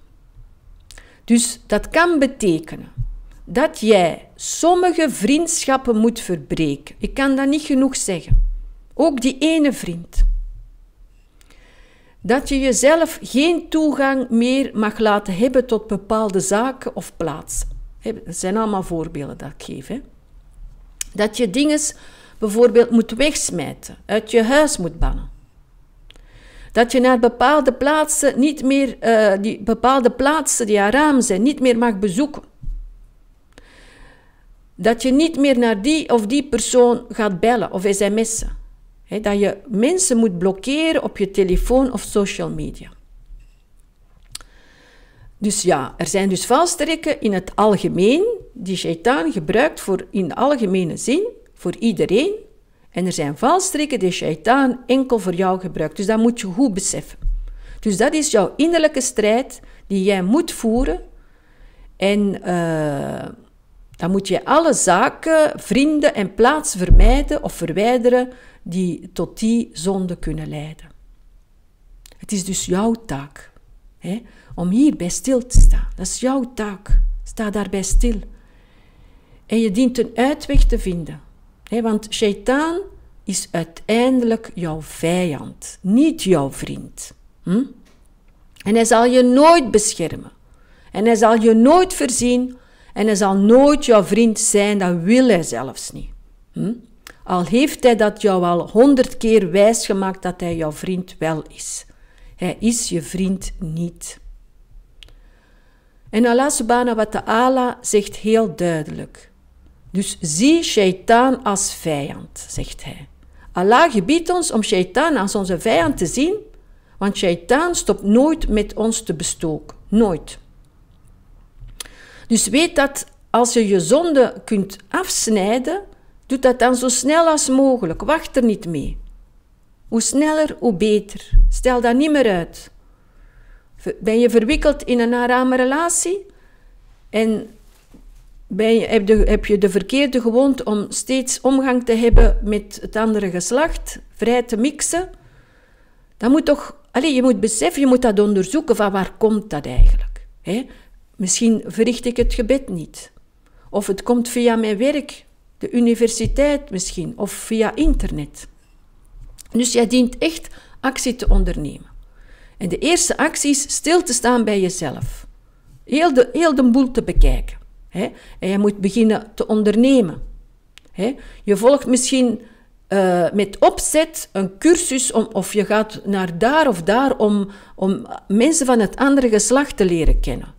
Dus dat kan betekenen dat jij sommige vriendschappen moet verbreken. Ik kan dat niet genoeg zeggen. Ook die ene vriend dat je jezelf geen toegang meer mag laten hebben tot bepaalde zaken of plaatsen. Dat zijn allemaal voorbeelden dat ik geef. Hè? Dat je dingen bijvoorbeeld moet wegsmijten, uit je huis moet bannen. Dat je naar bepaalde plaatsen niet meer, eh, die bepaalde plaatsen die haram zijn, niet meer mag bezoeken. Dat je niet meer naar die of die persoon gaat bellen of sms'en dat je mensen moet blokkeren op je telefoon of social media. Dus ja, er zijn dus valstrikken in het algemeen, die shaitaan gebruikt voor in de algemene zin, voor iedereen. En er zijn valstrikken die shaitaan enkel voor jou gebruikt. Dus dat moet je goed beseffen. Dus dat is jouw innerlijke strijd die jij moet voeren. En eh, dan moet je alle zaken, vrienden en plaats vermijden of verwijderen die tot die zonde kunnen leiden. Het is dus jouw taak hè, om hierbij stil te staan. Dat is jouw taak. Sta daarbij stil. En je dient een uitweg te vinden. Hè, want shaitaan is uiteindelijk jouw vijand, niet jouw vriend. Hm? En hij zal je nooit beschermen. En hij zal je nooit voorzien. En hij zal nooit jouw vriend zijn, dat wil hij zelfs niet. Hm? Al heeft hij dat jou al honderd keer wijsgemaakt dat hij jouw vriend wel is. Hij is je vriend niet. En Allah subhanahu wa ta'ala zegt heel duidelijk. Dus zie shaitaan als vijand, zegt hij. Allah gebiedt ons om shaitaan als onze vijand te zien, want shaitaan stopt nooit met ons te bestoken. Nooit. Dus weet dat als je je zonde kunt afsnijden, Doe dat dan zo snel als mogelijk. Wacht er niet mee. Hoe sneller, hoe beter. Stel dat niet meer uit. Ben je verwikkeld in een arame relatie en je, heb, de, je de verkeerde gewoonte om steeds omgang te hebben met het andere geslacht, vrij te mixen, dan moet toch, allez, je moet beseffen, je moet dat onderzoeken van waar komt dat eigenlijk. Hè? Misschien verricht ik het gebed niet. Of het komt via mijn werk de universiteit misschien of via internet. Dus jij dient echt actie te ondernemen. En de eerste actie is stil te staan bij jezelf. Heel de, heel de boel te bekijken. Hè? En je moet beginnen te ondernemen. Hè? Je volgt misschien eh, met opzet een cursus om, of je gaat naar daar of daar om, om mensen van het andere geslacht te leren kennen.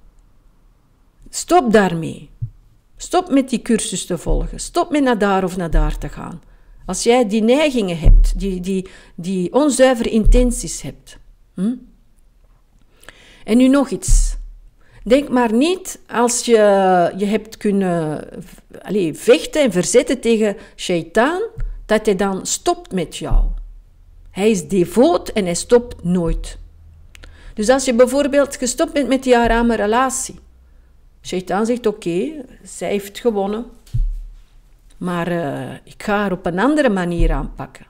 Stop daarmee. Stop met die cursus te volgen. Stop met naar daar of naar daar te gaan. Als jij die neigingen hebt, die, die, die onzuivere intenties hebt. Hm? En nu nog iets. Denk maar niet als je je hebt kunnen allez, vechten en verzetten tegen Shaitaan, dat hij dan stopt met jou. Hij is devoot en hij stopt nooit. Dus als je bijvoorbeeld gestopt bent met die arame relatie, Shaitaan zegt, oké, zij heeft gewonnen. Maar eh, ik ga haar op een andere manier aanpakken.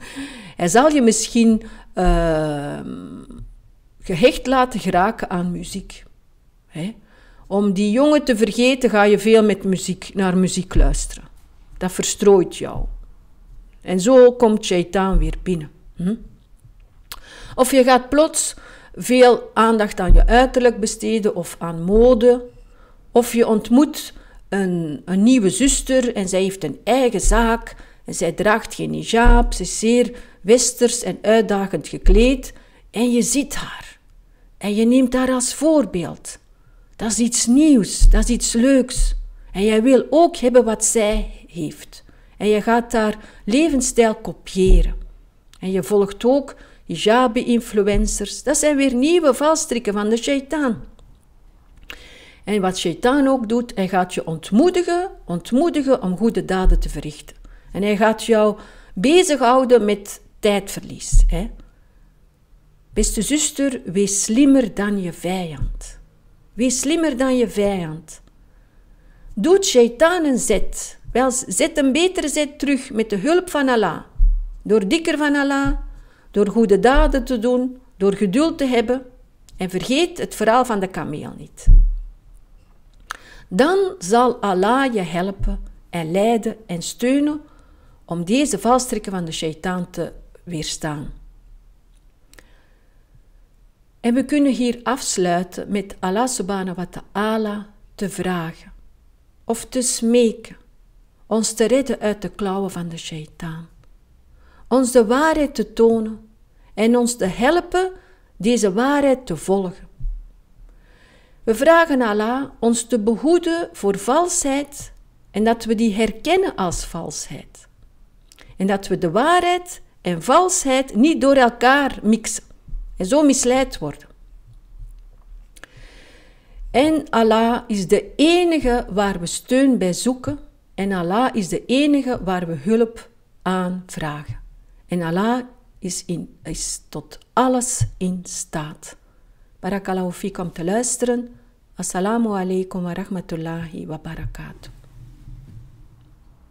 Hij zal je misschien ehm, gehecht laten geraken aan muziek. Hè? Om die jongen te vergeten ga je veel met muziek, naar muziek luisteren. Dat verstrooit jou. En zo komt Shaitaan weer binnen. Hm? Of je gaat plots veel aandacht aan je uiterlijk besteden of aan mode of je ontmoet een, een nieuwe zuster en zij heeft een eigen zaak en zij draagt geen hijab, ze is zeer westers en uitdagend gekleed en je ziet haar. En je neemt haar als voorbeeld. Dat is iets nieuws, dat is iets leuks. En jij wil ook hebben wat zij heeft. En je gaat haar levensstijl kopiëren. En je volgt ook hijabi-influencers. Dat zijn weer nieuwe valstrikken van de shaitaan. En wat Shaitaan ook doet, hij gaat je ontmoedigen, ontmoedigen om goede daden te verrichten. En hij gaat jou bezighouden met tijdverlies. Hè? Beste zuster, wees slimmer dan je vijand. Wees slimmer dan je vijand. Doet Shaitaan een zet. Wel, zet een betere zet terug met de hulp van Allah. Door dikker van Allah, door goede daden te doen, door geduld te hebben. En vergeet het verhaal van de kameel niet dan zal Allah je helpen en leiden en steunen om deze valstrikken van de shaitaan te weerstaan. En we kunnen hier afsluiten met Allah subhanahu wa ta'ala te vragen of te smeken ons te redden uit de klauwen van de shaitaan, ons de waarheid te tonen en ons te helpen deze waarheid te volgen. We vragen Allah ons te behoeden voor valsheid en dat we die herkennen als valsheid. En dat we de waarheid en valsheid niet door elkaar mixen en zo misleid worden. En Allah is de enige waar we steun bij zoeken en Allah is de enige waar we hulp aan vragen. En Allah is, in, is tot alles in staat. Barakallahu fikum te luisteren. Assalamu alaikum wa rahmatullahi wa barakatuh.